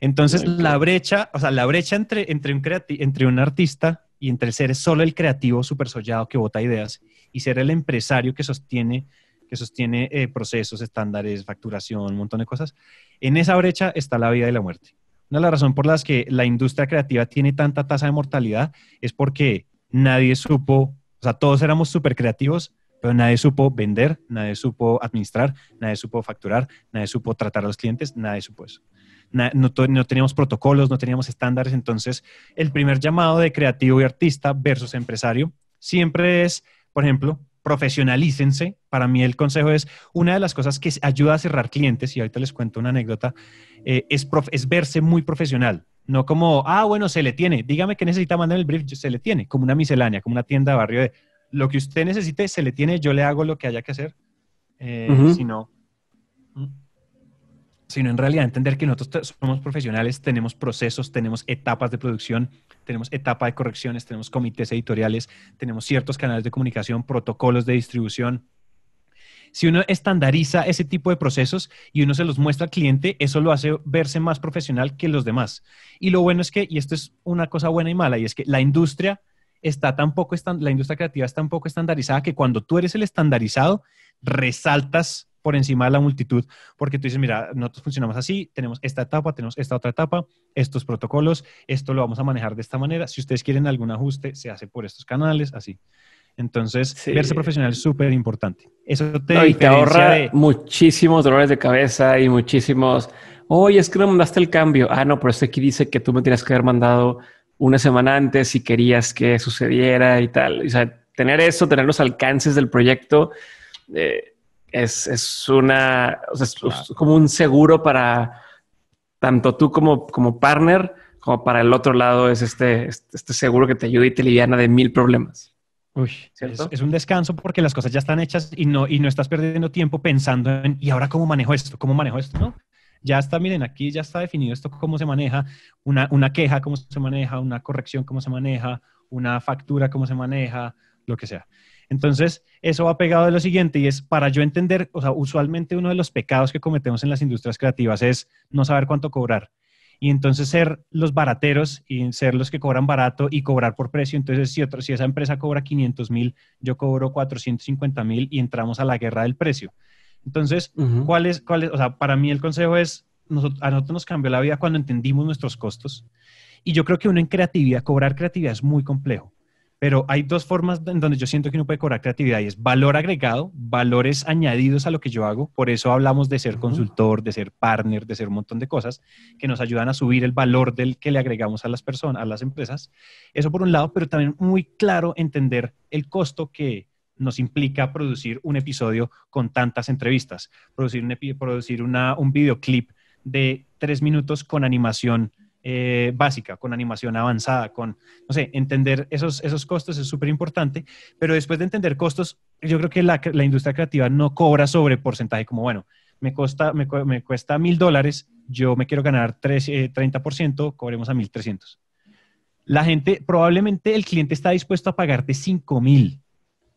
Entonces, la brecha, o sea, la brecha entre, entre, un, entre un artista y entre ser solo el creativo súper sollado que vota ideas y ser el empresario que sostiene, que sostiene eh, procesos, estándares, facturación, un montón de cosas, en esa brecha está la vida y la muerte. Una de las razones por las que la industria creativa tiene tanta tasa de mortalidad es porque nadie supo, o sea, todos éramos súper creativos, pero nadie supo vender, nadie supo administrar, nadie supo facturar, nadie supo tratar a los clientes, nadie supo eso no, teníamos protocolos, no teníamos estándares. Entonces, el primer llamado de creativo y artista versus empresario siempre es, por ejemplo, profesionalícense. Para mí el consejo es una de las cosas que ayuda a cerrar clientes, y ahorita les cuento una anécdota, eh, es, es verse muy profesional. No como, ah, bueno, se le tiene. Dígame qué necesita, mandar el brief, se le tiene. Como una miscelánea, como una tienda de barrio de lo que usted necesite, se le tiene, yo le hago lo que haya que hacer. Eh, si no, mm, sino en realidad entender que nosotros somos profesionales, tenemos procesos, tenemos etapas de producción, tenemos etapa de correcciones, tenemos comités editoriales, tenemos ciertos canales de comunicación, protocolos de distribución. Si uno estandariza ese tipo de procesos y uno se los muestra al cliente, eso lo hace verse más profesional que los demás. Y lo bueno es que, y esto es una cosa buena y mala, y es que la industria está tampoco, la industria creativa está tan poco estandarizada que cuando tú eres el estandarizado, resaltas por encima de la multitud, porque tú dices, mira, nosotros funcionamos así, tenemos esta etapa, tenemos esta otra etapa, estos protocolos, esto lo vamos a manejar de esta manera. Si ustedes quieren algún ajuste, se hace por estos canales, así. Entonces, verse profesional es súper importante. Eso te, ahorra muchísimos dolores de cabeza y muchísimos, oye, es que no mandaste el cambio. Ah, no, pero este aquí dice que tú me tienes que haber mandado una semana antes si querías que sucediera y tal. O sea, tener eso, tener los alcances del proyecto, eh, es, una, pues, como un seguro para tanto tú como, partner, como para el otro lado es este, este, este, seguro que te ayuda y te liviana de mil problemas. Uy, es, un descanso porque las cosas ya están hechas y no, y no estás perdiendo tiempo pensando en, ¿y ahora cómo manejo esto? ¿Cómo manejo esto? ¿No? Ya está, miren, aquí ya está definido esto, cómo se maneja, una queja, cómo se maneja, una corrección, cómo se maneja, una factura, cómo se maneja, lo que sea. Entonces, eso va pegado a lo siguiente y es para yo entender, o sea, usualmente uno de los pecados que cometemos en las industrias creativas es no saber cuánto cobrar. Y entonces ser los barateros y ser los que cobran barato y cobrar por precio. Entonces, si, si esa empresa cobra 500 mil, yo cobro 450 mil y entramos a la guerra del precio. Entonces, O sea, para mí el consejo es, nosotros, a nosotros nos cambió la vida cuando entendimos nuestros costos. Y yo creo que uno en creatividad, cobrar creatividad es muy complejo pero hay dos formas en donde yo siento que uno puede cobrar creatividad y es valor agregado, valores añadidos a lo que yo hago. Por eso hablamos de ser consultor, de ser partner, de ser un montón de cosas que nos ayudan a subir el valor del que le agregamos a las personas, a las empresas. Eso por un lado, pero también muy claro entender el costo que nos implica producir un episodio con tantas entrevistas, producir, un, producir un videoclip de tres minutos con animación eh, básica, con animación avanzada, con, no sé, entender esos, esos costos es súper importante, pero después de entender costos, yo creo que la, industria creativa no cobra sobre porcentaje, como bueno, me, costa, me, cuesta mil dólares, yo me quiero ganar 30%, eh, cobremos a 1300. La gente, probablemente el cliente está dispuesto a pagarte 5000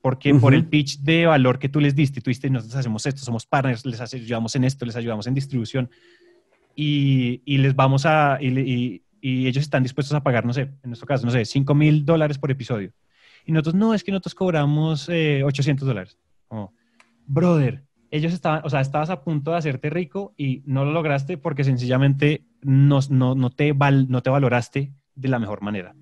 porque por el pitch de valor que tú les diste, tú diste, nosotros hacemos esto, somos partners, les ayudamos en esto, les ayudamos en distribución y, y les vamos a, y, y, ellos están dispuestos a pagar, no sé, en nuestro caso, no sé, 5 mil dólares por episodio. Y nosotros, no, es que nosotros cobramos eh, 800 dólares. brother, ellos estaban, o sea, estabas a punto de hacerte rico y no lo lograste porque sencillamente no, no, no, te, val, no te valoraste de la mejor manera.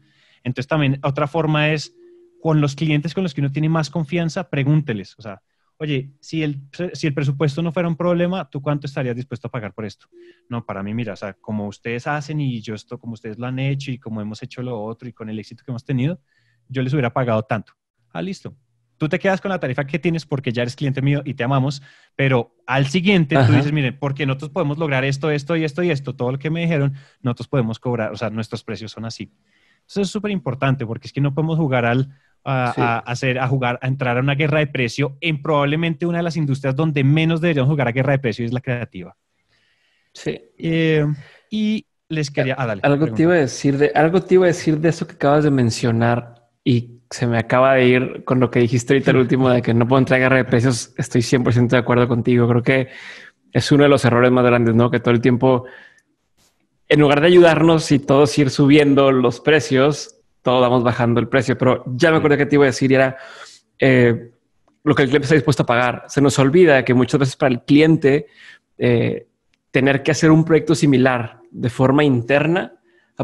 Entonces también otra forma es con los clientes con los que uno tiene más confianza, pregúnteles, o sea, oye, si el, si el presupuesto no fuera un problema, ¿tú cuánto estarías dispuesto a pagar por esto? No, para mí, mira, o sea, como ustedes hacen y yo esto, como ustedes lo han hecho y como hemos hecho lo otro y con el éxito que hemos tenido, yo les hubiera pagado tanto. Ah, listo. Tú te quedas con la tarifa que tienes porque ya eres cliente mío y te amamos, pero al siguiente tú dices, miren, porque nosotros podemos lograr esto, esto y esto y esto, todo lo que me dijeron, nosotros podemos cobrar, o sea, nuestros precios son así. Eso es súper importante porque es que no podemos jugar al, a, hacer, a jugar, a entrar a una guerra de precio en probablemente una de las industrias donde menos deberíamos jugar a guerra de precio es la creativa. Sí. Eh, y les quería. Ah, dale, algo te iba a decir de, algo te iba a decir de eso que acabas de mencionar y se me acaba de ir con lo que dijiste ahorita el último de que no puedo entrar a guerra de precios. Estoy 100% de acuerdo contigo. Creo que es uno de los errores más grandes, ¿no? Que todo el tiempo, en lugar de ayudarnos y todos ir subiendo los precios, todos vamos bajando el precio. Pero ya me acuerdo que te iba a decir era eh, lo que el cliente está dispuesto a pagar. Se nos olvida que muchas veces para el cliente eh, tener que hacer un proyecto similar de forma interna.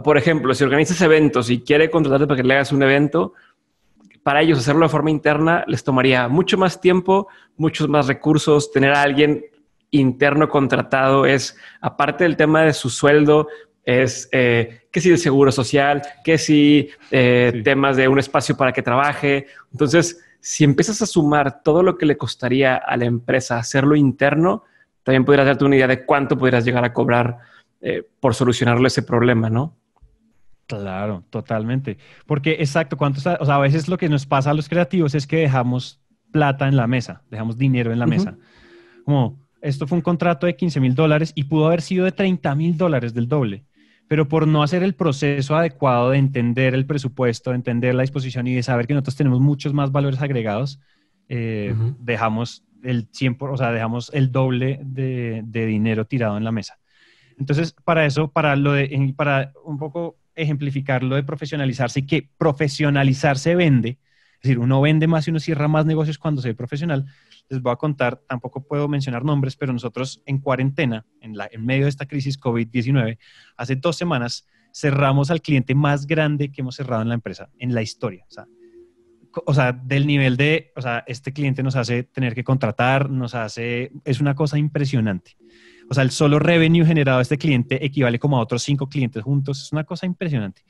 Por ejemplo, si organizas eventos y quiere contratarte para que le hagas un evento, para ellos hacerlo de forma interna les tomaría mucho más tiempo, muchos más recursos, tener a alguien interno contratado es, aparte del tema de su sueldo, es eh, que si el seguro social, que si eh, temas de un espacio para que trabaje. Entonces, si empiezas a sumar todo lo que le costaría a la empresa hacerlo interno, también podrías darte una idea de cuánto podrías llegar a cobrar eh, por solucionarle ese problema, ¿no? Claro, totalmente. Porque exacto, cuánto o sea, a veces lo que nos pasa a los creativos es que dejamos plata en la mesa, dejamos dinero en la mesa. Como esto fue un contrato de 15 mil dólares y pudo haber sido de 30 mil dólares del doble pero por no hacer el proceso adecuado de entender el presupuesto, de entender la disposición y de saber que nosotros tenemos muchos más valores agregados, eh, dejamos el 100 o sea, dejamos el doble de, dinero tirado en la mesa. Entonces, para eso, para, lo de, para un poco ejemplificar lo de profesionalizarse y que profesionalizarse vende, es decir, uno vende más y uno cierra más negocios cuando se ve profesional. Les voy a contar, tampoco puedo mencionar nombres, pero nosotros en cuarentena, en, medio de esta crisis COVID-19, hace dos semanas cerramos al cliente más grande que hemos cerrado en la empresa, en la historia. O sea, o sea, del nivel de, o sea, este cliente nos hace tener que contratar, nos hace, es una cosa impresionante. O sea, el solo revenue generado a este cliente equivale como a otros cinco clientes juntos, es una cosa impresionante.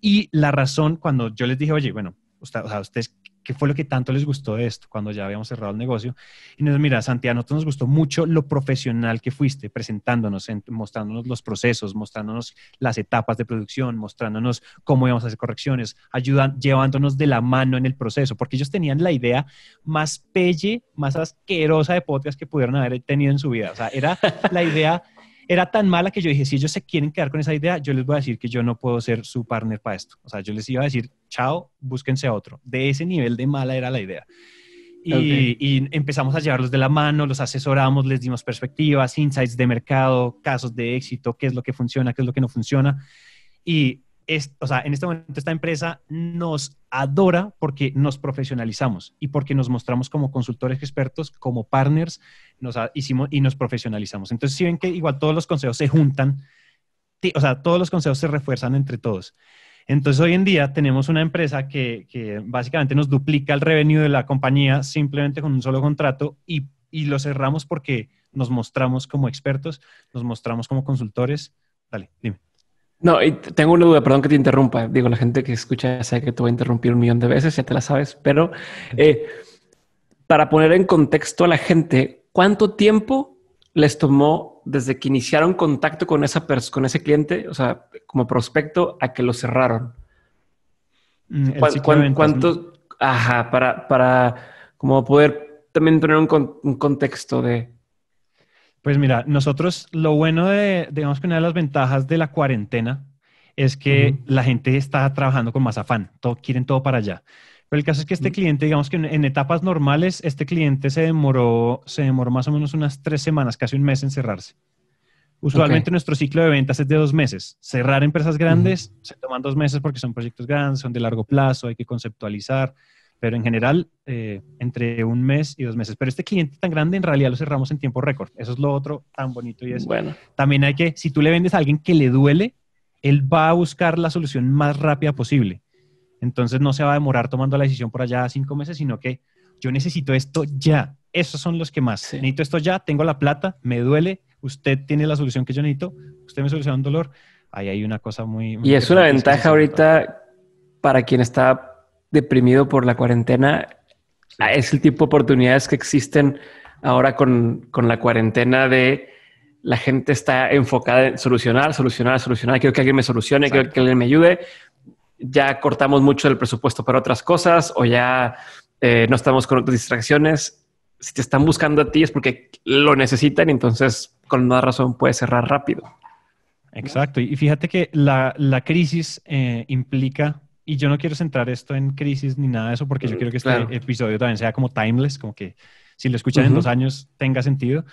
Y la razón, cuando yo les dije, oye, bueno, o sea, ustedes, ¿qué fue lo que tanto les gustó de esto cuando ya habíamos cerrado el negocio? Y nos mira, Santiago, a nosotros nos gustó mucho lo profesional que fuiste, presentándonos, mostrándonos los procesos, mostrándonos las etapas de producción, mostrándonos cómo íbamos a hacer correcciones, ayudan, llevándonos de la mano en el proceso, porque ellos tenían la idea más pelle, más asquerosa de podcast que pudieron haber tenido en su vida. O sea, era la idea era tan mala que yo dije, si ellos se quieren quedar con esa idea, yo les voy a decir que yo no puedo ser su partner para esto. O sea, yo les iba a decir, chao, búsquense a otro. De ese nivel de mala era la idea. Y, empezamos a llevarlos de la mano, los asesoramos, les dimos perspectivas, insights de mercado, casos de éxito, qué es lo que funciona, qué es lo que no funciona. Y o sea, en este momento esta empresa nos adora porque nos profesionalizamos y porque nos mostramos como consultores expertos, como partners, nos hicimos y nos profesionalizamos. Entonces, si ven que igual todos los consejos se juntan, o sea, todos los consejos se refuerzan entre todos. Entonces, hoy en día tenemos una empresa que, básicamente nos duplica el revenue de la compañía simplemente con un solo contrato y, y lo cerramos porque nos mostramos como expertos, nos mostramos como consultores. Dale, dime. No, tengo una duda, perdón que te interrumpa. Digo, la gente que escucha sabe que te voy a interrumpir un millón de veces, ya te la sabes, pero eh, para poner en contexto a la gente, ¿cuánto tiempo les tomó desde que iniciaron contacto con, esa con ese cliente, o sea, como prospecto, a que lo cerraron? Mm, ¿Cuánto? Ajá, para, para como poder también tener un contexto de pues mira, nosotros lo bueno de, digamos que una de las ventajas de la cuarentena es que la gente está trabajando con más afán, todo, quieren todo para allá. Pero el caso es que este mm. cliente, digamos que en, etapas normales, este cliente se demoró, se demoró más o menos unas tres semanas, casi un mes en cerrarse. Usualmente nuestro ciclo de ventas es de dos meses. Cerrar empresas grandes se toman dos meses porque son proyectos grandes, son de largo plazo, hay que conceptualizar pero en general eh, entre un mes y dos meses. Pero este cliente tan grande en realidad lo cerramos en tiempo récord. Eso es lo otro tan bonito y es bueno. también hay que, si tú le vendes a alguien que le duele, él va a buscar la solución más rápida posible. Entonces no se va a demorar tomando la decisión por allá cinco meses, sino que yo necesito esto ya. Esos son los que más. Necesito esto ya, tengo la plata, me duele, usted tiene la solución que yo necesito, usted me soluciona un dolor. Ahí hay una cosa muy y es una ventaja ahorita para quien está deprimido por la cuarentena, es el tipo de oportunidades que existen ahora con, la cuarentena de la gente está enfocada en solucionar, solucionar, solucionar. Quiero que alguien me solucione, quiero que alguien me ayude. Ya cortamos mucho el presupuesto para otras cosas o ya eh, no estamos con otras distracciones. Si te están buscando a ti es porque lo necesitan entonces con más razón puedes cerrar rápido. Exacto. Y fíjate que la, crisis eh, implica y yo no quiero centrar esto en crisis ni nada de eso, porque yo mm, quiero que este episodio también sea como timeless, como que si lo escuchan en dos años tenga sentido.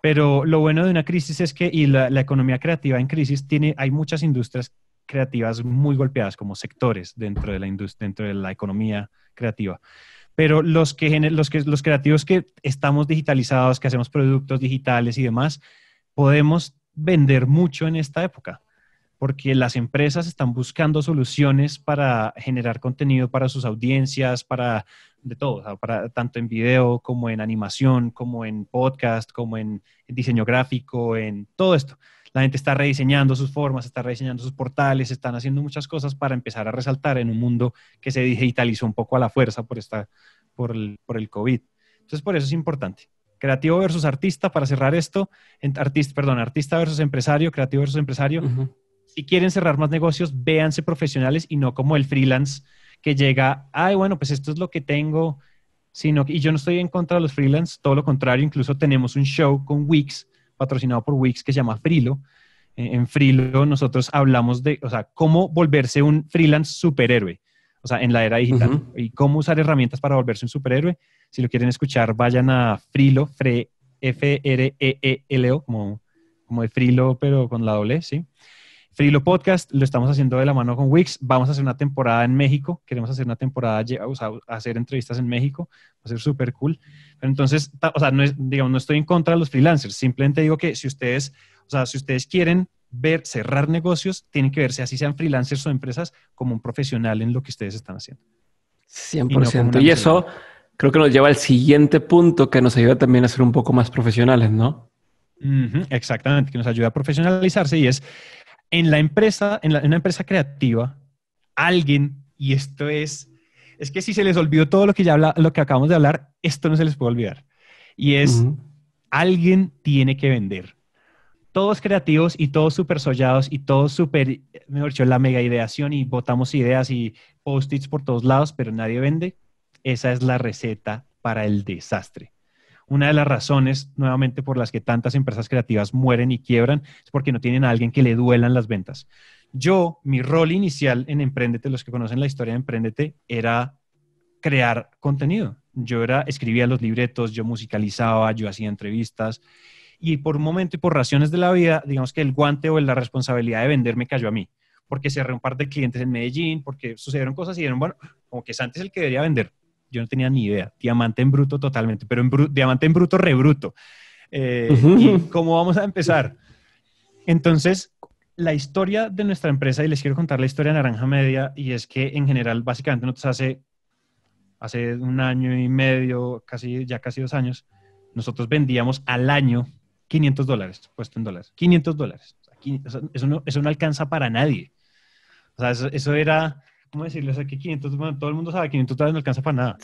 Pero lo bueno de una crisis es que, y la, economía creativa en crisis, tiene, hay muchas industrias creativas muy golpeadas como sectores dentro de la, dentro de la economía creativa. Pero los, que, los, que, los creativos que estamos digitalizados, que hacemos productos digitales y demás, podemos vender mucho en esta época porque las empresas están buscando soluciones para generar contenido para sus audiencias, para de todo, tanto en video como en animación, como en podcast, como en, diseño gráfico, en todo esto. La gente está rediseñando sus formas, está rediseñando sus portales, están haciendo muchas cosas para empezar a resaltar en un mundo que se digitalizó un poco a la fuerza por, esta, por, el, COVID. Entonces, por eso es importante creativo versus artista, para cerrar esto, artista, perdón, artista versus empresario, creativo versus empresario, si quieren cerrar más negocios, véanse profesionales y no como el freelance que llega, ay, bueno, pues esto es lo que tengo, sino y yo no estoy en contra de los freelance, todo lo contrario, incluso tenemos un show con Wix, patrocinado por Wix, que se llama Frilo. En Frilo nosotros hablamos de, o sea, cómo volverse un freelance superhéroe, o sea, en la era digital, y cómo usar herramientas para volverse un superhéroe. Si lo quieren escuchar, vayan a Frilo, F-R-E-E-L-O, como, como de Frilo, pero con la doble, e, ¿sí? Frilo Podcast lo estamos haciendo de la mano con Wix. Vamos a hacer una temporada en México. Queremos hacer una temporada, o sea, hacer entrevistas en México. Va a ser súper cool. entonces, o sea, no digamos, no estoy en contra de los freelancers. Simplemente digo que si ustedes, o sea, si ustedes quieren ver, cerrar negocios, tienen que verse, así sean freelancers o empresas, como un profesional en lo que ustedes están haciendo. 100%. Y, eso creo que nos lleva al siguiente punto que nos ayuda también a ser un poco más profesionales, ¿no? exactamente, que nos ayuda a profesionalizarse y es en la empresa, en, la, una empresa creativa, alguien, y esto es, es que si se les olvidó todo lo que ya habla, lo que acabamos de hablar, esto no se les puede olvidar. Y es, alguien tiene que vender. Todos creativos y todos súper sollados y todos súper, mejor dicho, la mega ideación y botamos ideas y post-its por todos lados, pero nadie vende. Esa es la receta para el desastre una de las razones nuevamente por las que tantas empresas creativas mueren y quiebran es porque no tienen a alguien que le duelan las ventas. Yo, mi rol inicial en Emprendete, los que conocen la historia de Emprendete, era crear contenido. Yo era, escribía los libretos, yo musicalizaba, yo hacía entrevistas y por un momento y por razones de la vida, digamos que el guante o la responsabilidad de vender me cayó a mí, porque cerré un par de clientes en Medellín, porque sucedieron cosas y dijeron, bueno, como que es antes el que debería vender, yo no tenía ni idea. Diamante en bruto totalmente, pero diamante en bruto rebruto. bruto. Eh, ¿Y cómo vamos a empezar? Entonces, la historia de nuestra empresa, y les quiero contar la historia de Naranja Media, y es que en general, básicamente, nosotros hace, hace un año y medio, casi, ya casi dos años, nosotros vendíamos al año 500 dólares, puesto en dólares, 500 dólares. eso, no, alcanza para nadie. O sea, eso, eso, era ¿cómo decirlo? O sea, que 500, bueno, todo el mundo sabe, que 500 dólares no alcanza para nada.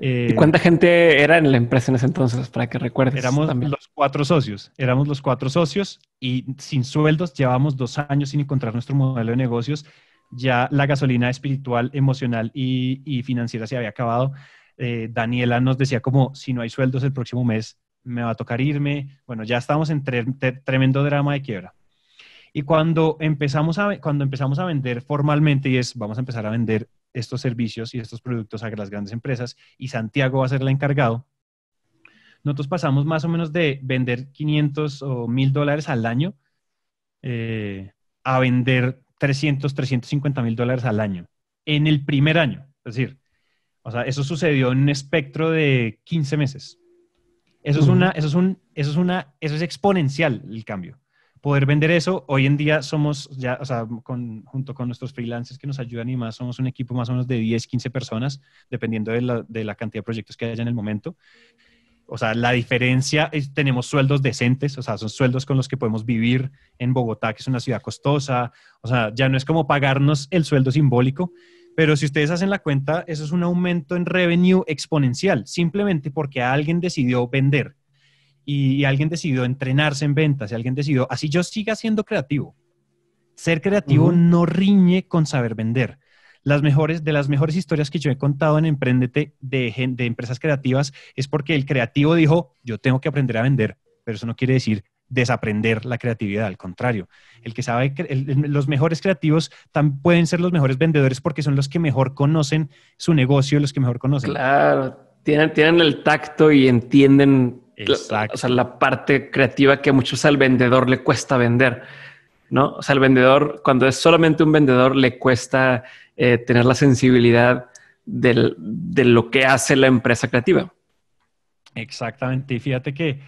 Eh, cuánta gente era en la empresa en ese entonces, para que recuerdes? Éramos los cuatro socios, éramos los cuatro socios y sin sueldos llevamos dos años sin encontrar nuestro modelo de negocios. Ya la gasolina espiritual, emocional y, financiera se había acabado. Eh, Daniela nos decía como, si no hay sueldos el próximo mes, me va a tocar irme. Bueno, ya estamos en tremendo drama de quiebra. Y cuando empezamos, a, cuando empezamos a vender formalmente, y es, vamos a empezar a vender estos servicios y estos productos a las grandes empresas, y Santiago va a ser el encargado, nosotros pasamos más o menos de vender 500 o 1000 dólares al año eh, a vender 300, 350 mil dólares al año en el primer año. Es decir, o sea, eso sucedió en un espectro de 15 meses. Eso es una, eso es un, eso es una, eso es exponencial el cambio poder vender eso. Hoy en día somos ya, o sea, con, junto con nuestros freelancers que nos ayudan y más, somos un equipo más o menos de 10, 15 personas, dependiendo de la, de la cantidad de proyectos que haya en el momento. O sea, la diferencia es, tenemos sueldos decentes, o sea, son sueldos con los que podemos vivir en Bogotá, que es una ciudad costosa. O sea, ya no es como pagarnos el sueldo simbólico, pero si ustedes hacen la cuenta, eso es un aumento en revenue exponencial, simplemente porque alguien decidió vender y alguien decidió entrenarse en ventas, y alguien decidió, así yo siga siendo creativo. Ser creativo no riñe con saber vender. Las mejores, de las mejores historias que yo he contado en Emprendete de, de empresas creativas es porque el creativo dijo, yo tengo que aprender a vender, pero eso no quiere decir desaprender la creatividad, al contrario. El que sabe, los mejores creativos pueden ser los mejores vendedores porque son los que mejor conocen su negocio, los que mejor conocen. Claro, tienen, tienen el tacto y entienden Exacto. o sea, la parte creativa que a muchos al vendedor le cuesta vender, ¿no? O sea, el vendedor, cuando es solamente un vendedor, le cuesta eh, tener la sensibilidad de lo que hace la empresa creativa. Exactamente. Y fíjate que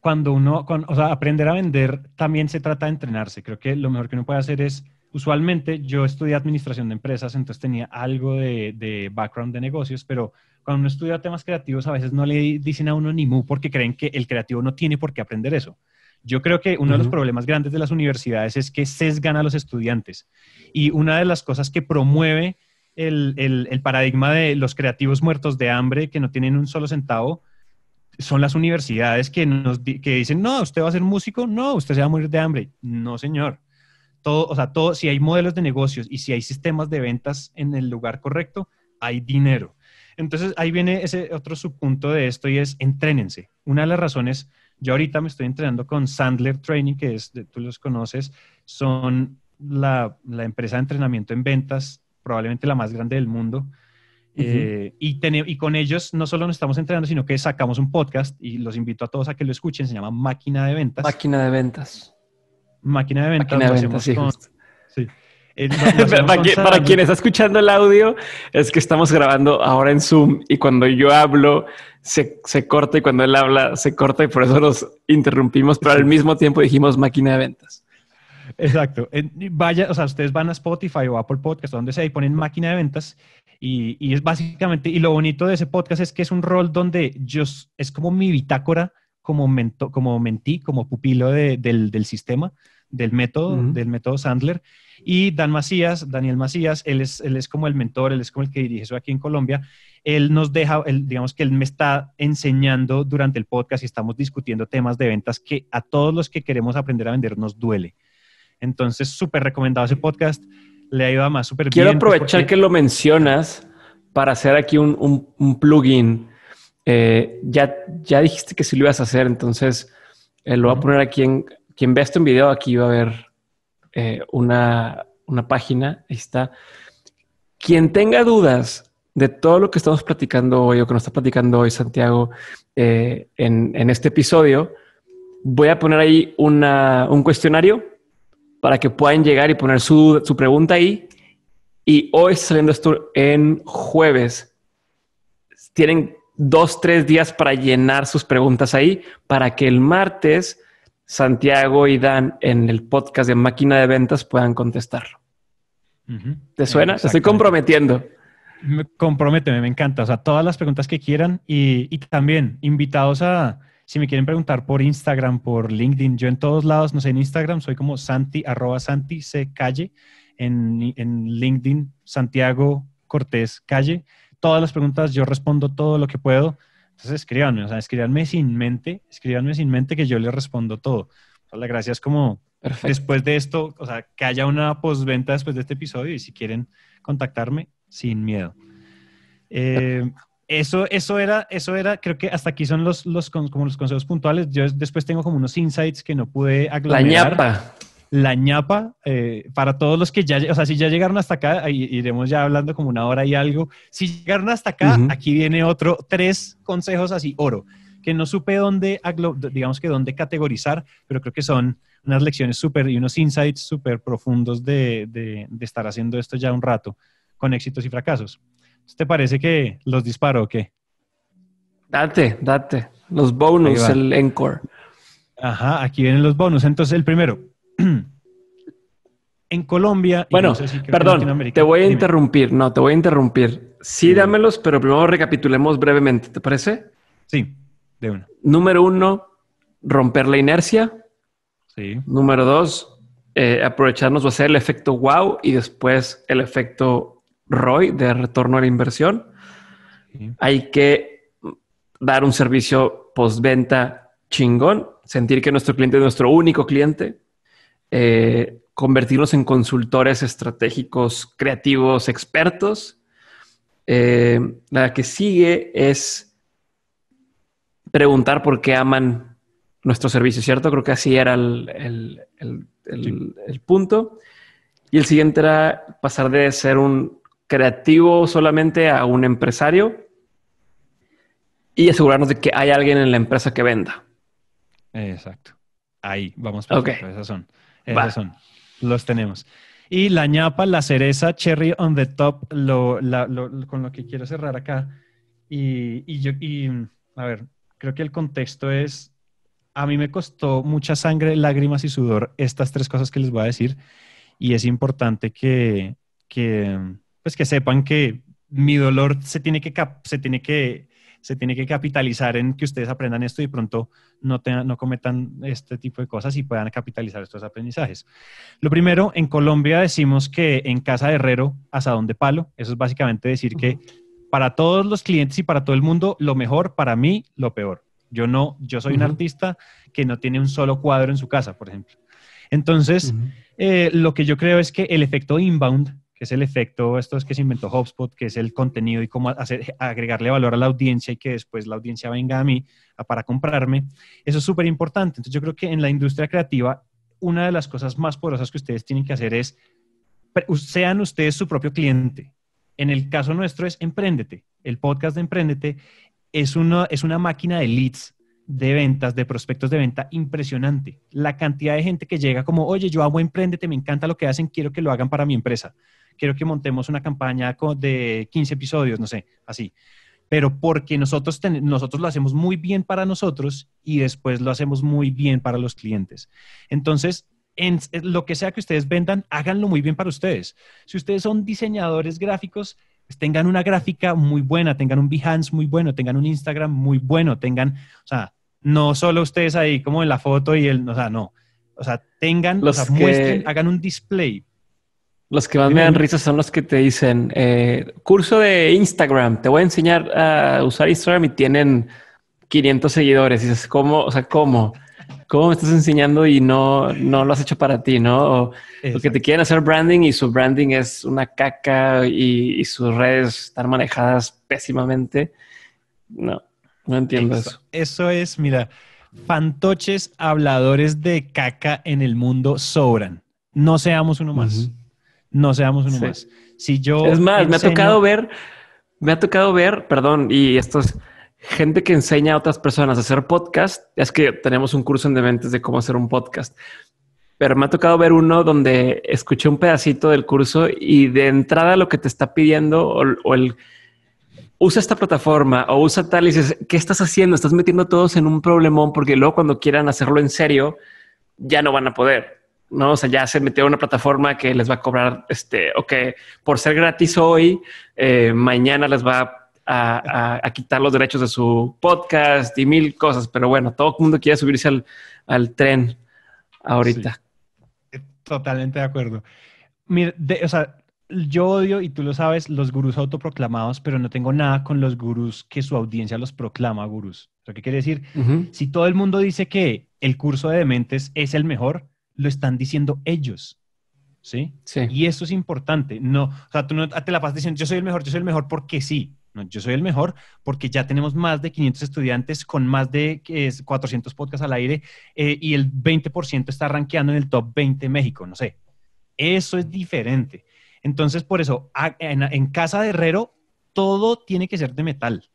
cuando uno, o sea, aprender a vender también se trata de entrenarse. Creo que lo mejor que uno puede hacer es usualmente yo estudié administración de empresas, entonces tenía algo de, background de negocios, pero cuando uno estudia temas creativos a veces no le dicen a uno ni mu porque creen que el creativo no tiene por qué aprender eso. Yo creo que uno de los problemas grandes de las universidades es que sesgan a los estudiantes y una de las cosas que promueve el, paradigma de los creativos muertos de hambre que no tienen un solo centavo son las universidades que, nos, que dicen, no, usted va a ser músico, no, usted se va a morir de hambre. No, señor todo, o sea, todo, si hay modelos de negocios y si hay sistemas de ventas en el lugar correcto, hay dinero. Entonces ahí viene ese otro subpunto de esto y es entrénense. Una de las razones, yo ahorita me estoy entrenando con Sandler Training, que es, tú los conoces, son la, empresa de entrenamiento en ventas, probablemente la más grande del mundo. Eh, y, y, con ellos no solo nos estamos entrenando, sino que sacamos un podcast y los invito a todos a que lo escuchen. Se llama Máquina de Ventas. Máquina de Ventas máquina de ventas, sí, eh, para, quien está escuchando el audio, es que estamos grabando ahora en Zoom y cuando yo hablo se, corta y cuando él habla se corta y por eso nos interrumpimos, pero al mismo tiempo dijimos máquina de ventas. Exacto. Vaya, o sea, ustedes van a Spotify o Apple Podcast, donde sea, y ponen máquina de ventas. Y, y, es básicamente, y lo bonito de ese podcast es que es un rol donde yo, es como mi bitácora como, como mentí, como pupilo del, sistema, del método, del método Sandler. Y Dan Macías, Daniel Macías, él es, él es como el mentor, él es como el que dirige eso aquí en Colombia. Él nos deja, él, digamos que él me está enseñando durante el podcast y estamos discutiendo temas de ventas que a todos los que queremos aprender a vender nos duele. Entonces, súper recomendado ese podcast. Le ha ido a más súper bien. Quiero pues, aprovechar que lo mencionas para hacer aquí un, un, un plugin eh, ya, ya dijiste que si lo ibas a hacer, entonces eh, lo voy a poner aquí en quien ve en este video, aquí va a haber eh, una, página, ahí está. Quien tenga dudas de todo lo que estamos platicando hoy o que nos está platicando hoy Santiago en, este episodio, voy a poner ahí un cuestionario para que puedan llegar y poner su, su pregunta ahí. Y hoy saliendo esto en jueves. Tienen dos, tres días para llenar sus preguntas ahí, para que el martes Santiago y Dan en el podcast de Máquina de Ventas puedan contestarlo. ¿Te suena? Te estoy comprometiendo. comprométeme, me encanta. O sea, todas las preguntas que quieran y, también invitados a, si me quieren preguntar por Instagram, por LinkedIn, yo en todos lados, no sé, en Instagram soy como Santi, arroba Santi C Calle, en LinkedIn Santiago Cortés Calle todas las preguntas, yo respondo todo lo que puedo. Entonces escríbanme, o sea, escríbanme sin mente, escríbanme sin mente que yo les respondo todo. la gracia es como después de esto, o sea, que haya una postventa después de este episodio y si quieren contactarme, sin miedo. Eh, eso, eso era, eso era, creo que hasta aquí son los, los, como los consejos puntuales. Yo después tengo como unos insights que no pude aglomerar. La ñapa la ñapa, eh, para todos los que ya, o sea, si ya llegaron hasta acá, iremos ya hablando como una hora y algo. Si llegaron hasta acá, aquí viene otro, tres consejos así, oro, que no supe dónde, digamos que dónde categorizar, pero creo que son unas lecciones súper y unos insights súper profundos de, de, estar haciendo esto ya un rato, con éxitos y fracasos. ¿Te parece que los disparo o qué? Date, date. Los bonus, el encore. Ajá, aquí vienen los bonus. Entonces, el primero, en Colombia. Bueno, perdón, te voy a interrumpir. No, te voy a interrumpir. Sí, dámelos, pero primero recapitulemos brevemente. ¿Te parece? Sí, de una. Número uno, romper la inercia. Sí. Número dos, eh, aprovecharnos o hacer el efecto wow y después el efecto ROI de retorno a la inversión. Hay que dar un servicio postventa chingón, sentir que nuestro cliente es nuestro único cliente, eh, convertirlos en consultores estratégicos, creativos, expertos. Eh, la que sigue es preguntar por qué aman nuestro servicio, ¿cierto? Creo que así era el, punto. Y el siguiente era pasar de ser un creativo solamente a un empresario y asegurarnos de que hay alguien en la empresa que venda. Exacto. Ahí vamos. Por son. Eh, Los tenemos. Y la ñapa, la cereza, cherry on the top, con lo que quiero cerrar acá. Y, yo, a ver, creo que el contexto es, a mí me costó mucha sangre, lágrimas y sudor estas tres cosas que les voy a decir. Y es importante que, que pues que sepan que mi dolor se tiene que, se tiene que se tiene que capitalizar en que ustedes aprendan esto y pronto no, no cometan este tipo de cosas y puedan capitalizar estos aprendizajes. Lo primero, en Colombia decimos que en casa de herrero, asadón de palo. Eso es básicamente decir que para todos los clientes y para todo el mundo, lo mejor, para mí, lo peor. Yo no, yo soy un artista que no tiene un solo cuadro en su casa, por ejemplo. Entonces, eh, lo que yo creo es que el efecto inbound es el efecto, esto es que se inventó HubSpot, que es el contenido y cómo hacer, agregarle valor a la audiencia y que después la audiencia venga a mí para comprarme. Eso es súper importante. Entonces yo creo que en la industria creativa, una de las cosas más poderosas que ustedes tienen que hacer es, sean ustedes su propio cliente. En el caso nuestro es Emprendete. El podcast de Emprendete es una, es una máquina de leads, de ventas, de prospectos de venta impresionante. La cantidad de gente que llega como, oye, yo hago Emprendete, me encanta lo que hacen, quiero que lo hagan para mi empresa quiero que montemos una campaña de 15 episodios, no sé, así. Pero porque nosotros, nosotros lo hacemos muy bien para nosotros y después lo hacemos muy bien para los clientes. Entonces, en, lo que sea que ustedes vendan, háganlo muy bien para ustedes. Si ustedes son diseñadores gráficos, pues tengan una gráfica muy buena, tengan un Behance muy bueno, tengan un Instagram muy bueno, tengan, o sea, no solo ustedes ahí como en la foto y el, o sea, no, o sea, tengan, los o sea, muestren, hagan un display los que más me dan risa son los que te dicen, eh, curso de Instagram, te voy a enseñar a usar Instagram y tienen 500 seguidores. Y dices, ¿cómo? O sea, ¿cómo? ¿Cómo me estás enseñando y no, no lo has hecho para ti, no? O que te quieren hacer branding y su branding es una caca y, sus redes están manejadas pésimamente. No, no entiendo eso. Eso, es, mira, fantoches habladores de caca en el mundo sobran. No seamos uno más. No seamos uno más. Si yo es más, me ha tocado ver, me ha tocado ver, perdón, y esto es gente que enseña a otras personas a hacer podcast. Es que tenemos un curso en Dementes de cómo hacer un podcast. Pero me ha tocado ver uno donde escuché un pedacito del curso y de entrada lo que te está pidiendo o, el usa esta plataforma o usa tal y dices, ¿qué estás haciendo? Estás metiendo a todos en un problemón porque luego cuando quieran hacerlo en serio, ya no van a poder. ¿no? O sea, ya se metió a una plataforma que les va a cobrar, este, o que por ser gratis hoy, eh, mañana les va a, quitar los derechos de su podcast y mil cosas. Pero bueno, todo el mundo quiere subirse al, tren ahorita. Totalmente de acuerdo. Mira, o sea, yo odio, y tú lo sabes, los gurús autoproclamados, pero no tengo nada con los gurús que su audiencia los proclama gurús. ¿Qué quiere decir? Si todo el mundo dice que el curso de dementes es el mejor, lo están diciendo ellos. ¿Sí? ¿sí? Y eso es importante. No, o sea, tú no ah, te la vas diciendo, yo soy el mejor, yo soy el mejor porque sí. No, yo soy el mejor porque ya tenemos más de 500 estudiantes con más de 400 podcasts al aire eh, y el 20% está rankeando en el top 20 México, no sé. Eso es diferente. Entonces, por eso, en, en casa de Herrero, todo tiene que ser de metal.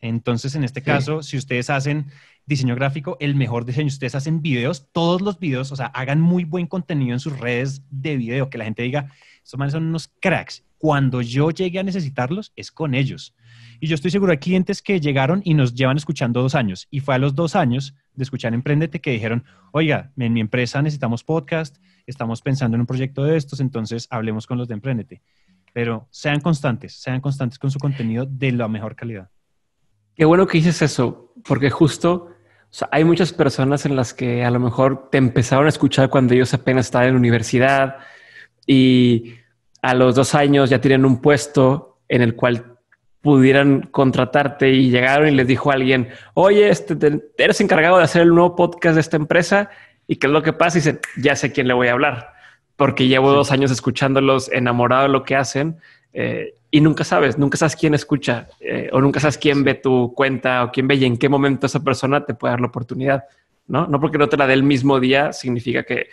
Entonces, en este caso, si ustedes hacen diseño gráfico, el mejor diseño, ustedes hacen videos, todos los videos, o sea, hagan muy buen contenido en sus redes de video, que la gente diga, estos manes son unos cracks. Cuando yo llegue a necesitarlos, es con ellos. Y yo estoy seguro, de clientes que llegaron y nos llevan escuchando dos años. Y fue a los dos años de escuchar Emprendete que dijeron, oiga, en mi empresa necesitamos podcast, estamos pensando en un proyecto de estos, entonces hablemos con los de Emprendete. Pero sean constantes, sean constantes con su contenido de la mejor calidad. Qué bueno que dices eso, porque justo hay muchas personas en las que a lo mejor te empezaron a escuchar cuando ellos apenas estaban en la universidad y a los dos años ya tienen un puesto en el cual pudieran contratarte y llegaron y les dijo a alguien, oye, este, eres encargado de hacer el nuevo podcast de esta empresa y qué es lo que pasa y dicen, ya sé quién le voy a hablar, porque llevo dos años escuchándolos enamorado de lo que hacen eh, y nunca sabes, nunca sabes quién escucha eh, o nunca sabes quién ve tu cuenta o quién ve y en qué momento esa persona te puede dar la oportunidad, ¿no? No porque no te la dé el mismo día significa que,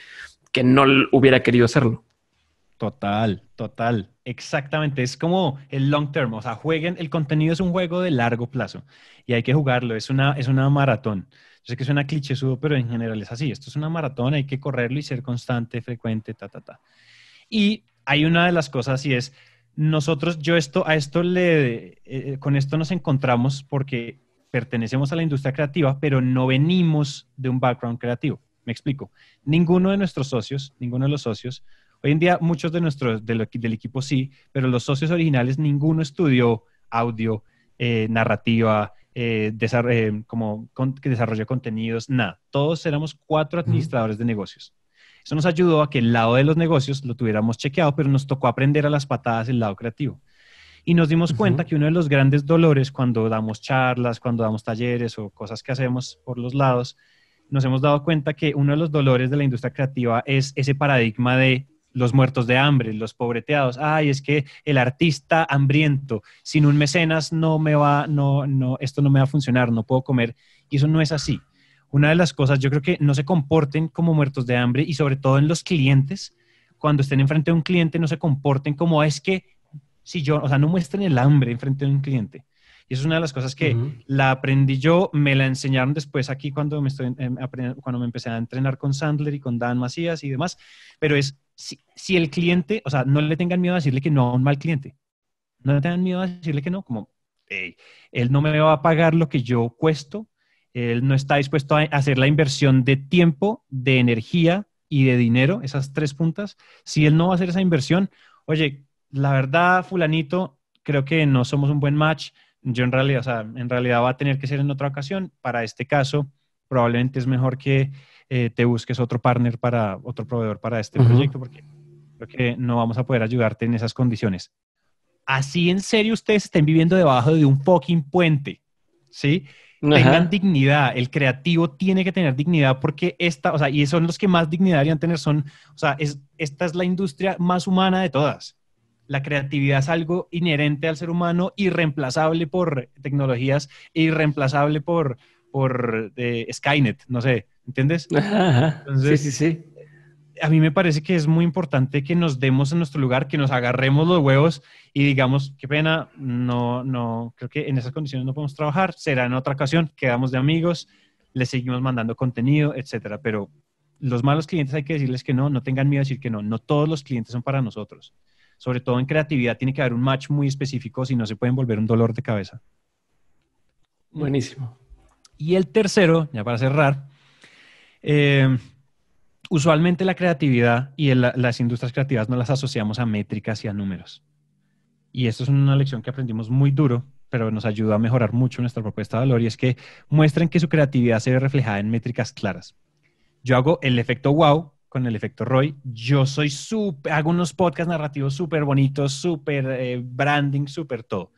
que no hubiera querido hacerlo. Total, total, exactamente. Es como el long term, o sea, jueguen, el contenido es un juego de largo plazo y hay que jugarlo, es una, es una maratón. Yo sé que suena clichésudo, pero en general es así, esto es una maratón, hay que correrlo y ser constante, frecuente, ta, ta, ta. Y hay una de las cosas y es, nosotros, yo esto, a esto le, eh, eh, con esto nos encontramos porque pertenecemos a la industria creativa, pero no venimos de un background creativo. Me explico. Ninguno de nuestros socios, ninguno de los socios, hoy en día muchos de nuestros, del equipo sí, pero los socios originales, ninguno estudió audio, eh, narrativa, como que desarrolló contenidos, nada. Todos éramos cuatro administradores de negocios. Eso nos ayudó a que el lado de los negocios lo tuviéramos chequeado, pero nos tocó aprender a las patadas el lado creativo. Y nos dimos cuenta que uno de los grandes dolores cuando damos charlas, cuando damos talleres o cosas que hacemos por los lados, nos hemos dado cuenta que uno de los dolores de la industria creativa es ese paradigma de los muertos de hambre, los pobreteados. Ay, es que el artista hambriento, sin un mecenas no me va, no, esto no me va a funcionar, no puedo comer. Y eso no es así una de las cosas, yo creo que no se comporten como muertos de hambre y sobre todo en los clientes, cuando estén enfrente de un cliente, no se comporten como ah, es que si yo, o sea, no muestren el hambre enfrente de un cliente. Y eso es una de las cosas que la aprendí yo, me la enseñaron después aquí cuando me, estoy, em, cuando me empecé a entrenar con Sandler y con Dan Macías y demás, pero es si, si, el cliente, o sea, no le tengan miedo a decirle que no a un mal cliente, no le tengan miedo a decirle que no, como, hey, él no me va a pagar lo que yo cuesto, él no está dispuesto a hacer la inversión de tiempo, de energía y de dinero, esas tres puntas. Si él no va a hacer esa inversión, oye, la verdad, fulanito, creo que no somos un buen match. Yo en realidad, o sea, en realidad va a tener que ser en otra ocasión. Para este caso, probablemente es mejor que eh, te busques otro partner para otro proveedor para este proyecto, porque creo no vamos a poder ayudarte en esas condiciones. Así en serio ustedes estén viviendo debajo de un fucking puente, ¿sí? tengan dignidad. El creativo tiene que tener dignidad porque esta, o sea, y son los que más dignidad deberían tener, son, o sea, es, esta es la industria más humana de todas. La creatividad es algo inherente al ser humano, irreemplazable por tecnologías, irreemplazable por, por eh, Skynet, no sé, ¿entiendes? sí, sí, sí a mí me parece que es muy importante que nos demos en nuestro lugar, que nos agarremos los huevos y digamos, qué pena, no, no, creo que en esas condiciones no podemos trabajar, será en otra ocasión, quedamos de amigos, le seguimos mandando contenido, etcétera. Pero los malos clientes hay que decirles que no, no tengan miedo a decir que no, no todos los clientes son para nosotros. Sobre todo en creatividad tiene que haber un match muy específico, si no se pueden volver un dolor de cabeza. Buenísimo. Y el tercero, ya para cerrar, eh, usualmente la creatividad y las industrias creativas no las asociamos a métricas y a números. Y esto es una lección que aprendimos muy duro, pero nos ayuda a mejorar mucho nuestra propuesta de valor y es que muestren que su creatividad se ve reflejada en métricas claras. Yo hago el efecto wow con el efecto Roy. Yo soy súper, hago unos podcasts narrativos súper bonitos, súper eh, branding, súper todo.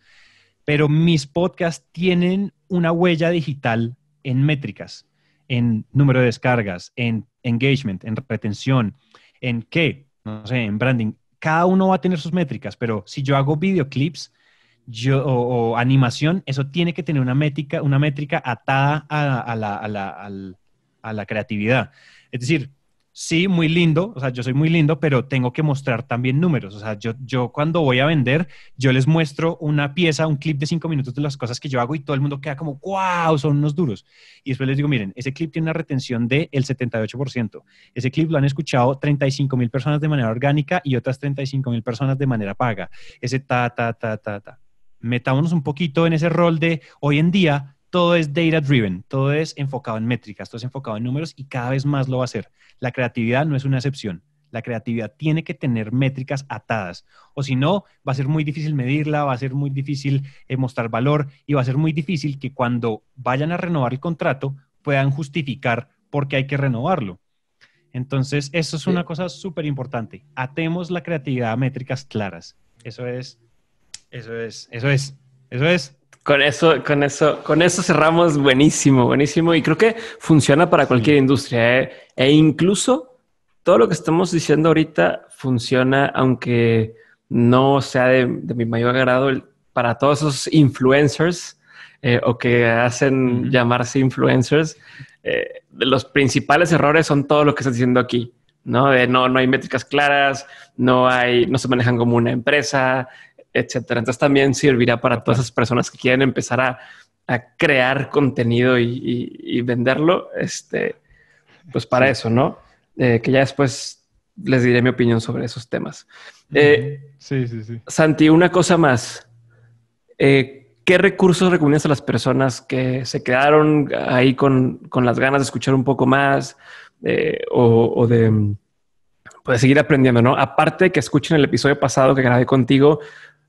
Pero mis podcasts tienen una huella digital en métricas en número de descargas, en engagement, en retención, en qué, no sé, en branding. Cada uno va a tener sus métricas, pero si yo hago videoclips yo, o, animación, eso tiene que tener una métrica, una métrica atada a, la, a, la, creatividad. Es decir, sí, muy lindo, o sea, yo soy muy lindo, pero tengo que mostrar también números. O sea, yo, cuando voy a vender, yo les muestro una pieza, un clip de cinco minutos de las cosas que yo hago y todo el mundo queda como, wow, son unos duros. Y después les digo, miren, ese clip tiene una retención del 78%. Ese clip lo han escuchado 35 mil personas de manera orgánica y otras 35 mil personas de manera paga. Ese ta, ta, ta, ta, ta. Metámonos un poquito en ese rol de hoy en día todo es data driven, todo es enfocado en métricas, todo es enfocado en números y cada vez más lo va a ser. La creatividad no es una excepción. La creatividad tiene que tener métricas atadas, o si no, va a ser muy difícil medirla, va a ser muy difícil eh, mostrar valor y va a ser muy difícil que cuando vayan a renovar el contrato puedan justificar por qué hay que renovarlo. Entonces, eso es una cosa súper importante. Atemos la creatividad a métricas claras. Eso es, eso es, eso es, eso es. Con eso, con eso, con eso cerramos buenísimo, buenísimo. Y creo que funciona para cualquier industria. ¿eh? E incluso todo lo que estamos diciendo ahorita funciona, aunque no sea de, mi mayor agrado, para todos esos influencers eh, o que hacen llamarse influencers. Eh, los principales errores son todo lo que estás diciendo aquí. ¿no? no, no hay métricas claras, no hay, no se manejan como una empresa, etcétera. Entonces también servirá para todas esas personas que quieren empezar a, crear contenido y, venderlo, este, pues para eso, ¿no? Eh, que ya después les diré mi opinión sobre esos temas. Eh, sí, sí, sí. Santi, una cosa más. Eh, ¿Qué recursos recomiendas a las personas que se quedaron ahí con, las ganas de escuchar un poco más o, pues, de seguir aprendiendo, ¿no? Aparte que escuchen el episodio pasado que grabé contigo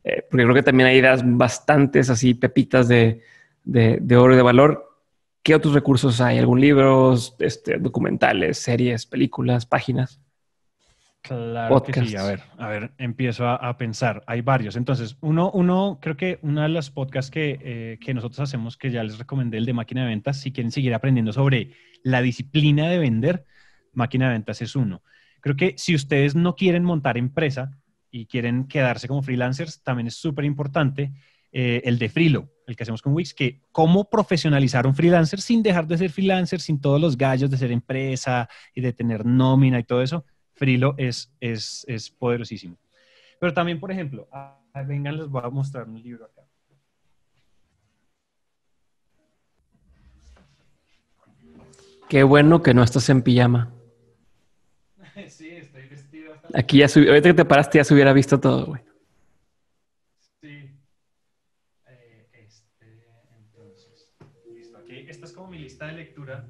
eh, porque creo que también hay ideas bastantes así pepitas de, oro y de valor. ¿Qué otros recursos hay? ¿Algún libros, este, documentales, series, películas, páginas? Claro sí. A ver, empiezo a, pensar. Hay varios. Entonces, uno, uno, creo que una de las podcasts que, eh, que, nosotros hacemos, que ya les recomendé, el de máquina de ventas, si quieren seguir aprendiendo sobre la disciplina de vender, máquina de ventas es uno. Creo que si ustedes no quieren montar empresa, y quieren quedarse como freelancers, también es súper importante eh, el de Frilo, el que hacemos con Wix, que cómo profesionalizar un freelancer sin dejar de ser freelancer, sin todos los gallos de ser empresa y de tener nómina y todo eso. Frilo es, poderosísimo. Pero también, por ejemplo, ah, vengan, les voy a mostrar un libro acá. Qué bueno que no estás en pijama. Aquí ya ahorita que te paraste ya se hubiera visto todo, güey. Sí. Eh, este, entonces, listo. Aquí, esta es como mi lista de lectura.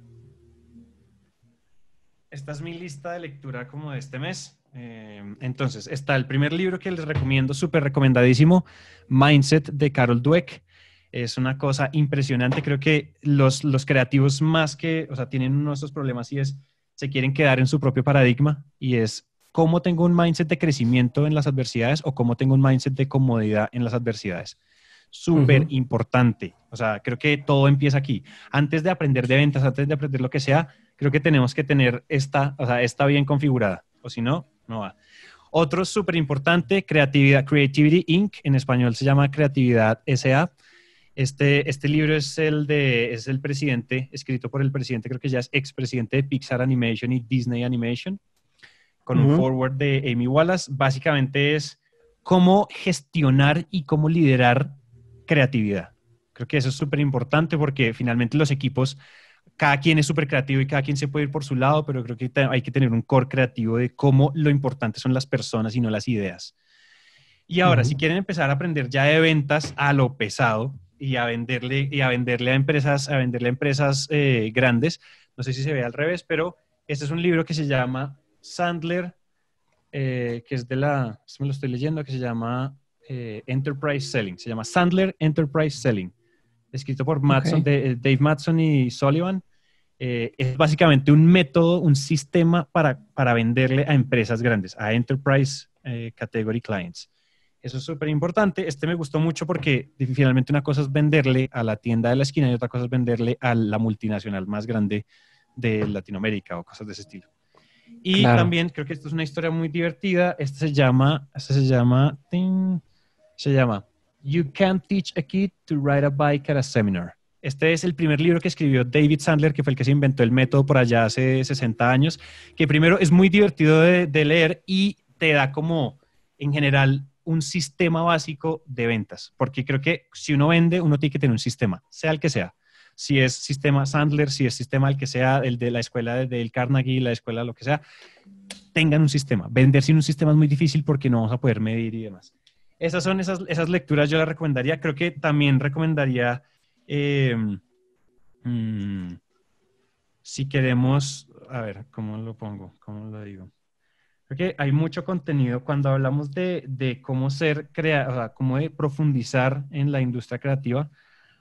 Esta es mi lista de lectura como de este mes. Eh, entonces, está el primer libro que les recomiendo, súper recomendadísimo, Mindset de Carol Dweck. Es una cosa impresionante. Creo que los, los creativos más que, o sea, tienen uno de esos problemas y es, se quieren quedar en su propio paradigma y es cómo tengo un mindset de crecimiento en las adversidades o cómo tengo un mindset de comodidad en las adversidades. Súper importante. O sea, creo que todo empieza aquí. Antes de aprender de ventas, antes de aprender lo que sea, creo que tenemos que tener esta, o sea, esta bien configurada. O si no, no va. Otro súper importante, creatividad, Creativity Inc. En español se llama Creatividad SA. Este, este libro es el de, es el presidente, escrito por el presidente, creo que ya es expresidente de Pixar Animation y Disney Animation con un forward de Amy Wallace, básicamente es cómo gestionar y cómo liderar creatividad. Creo que eso es súper importante porque finalmente los equipos, cada quien es súper creativo y cada quien se puede ir por su lado, pero creo que hay que tener un core creativo de cómo lo importante son las personas y no las ideas. Y ahora, si quieren empezar a aprender ya de ventas a lo pesado y a venderle, y a, venderle a empresas, a venderle empresas eh, grandes, no sé si se ve al revés, pero este es un libro que se llama Sandler, eh, que es de la, me lo estoy leyendo, que se llama eh, Enterprise Selling. Se llama Sandler Enterprise Selling. Escrito por eh, Dave Matson y Sullivan. es básicamente un método, un sistema para, para venderle a empresas grandes, a Enterprise Category Clients. Eso es súper importante. Este me gustó mucho porque finalmente una cosa es venderle a la tienda de la esquina y otra cosa es venderle a la multinacional más grande de Latinoamérica o cosas de ese estilo. Y también creo que esto es una historia muy divertida. Este se llama, este se llama, se llama You Can't Teach a Kid to Ride a Bike at a Seminar. Este es el primer libro que escribió David Sandler, que fue el que se inventó el método por allá hace 60 años, que primero es muy divertido de, de leer y te da como, en general, un sistema básico de ventas, porque creo que si uno vende, uno tiene que tener un sistema, sea el que sea si es sistema Sandler, si es sistema el que sea, el de la escuela del Carnegie, la escuela lo que sea, tengan un sistema. Vender sin un sistema es muy difícil porque no vamos a poder medir y demás. Esas son esas, esas lecturas, yo las recomendaría. Creo que también recomendaría, eh, mm, si queremos, a ver, ¿cómo lo pongo? ¿Cómo lo digo? Creo que hay mucho contenido cuando hablamos de, de cómo ser crea, o cómo de profundizar en la industria creativa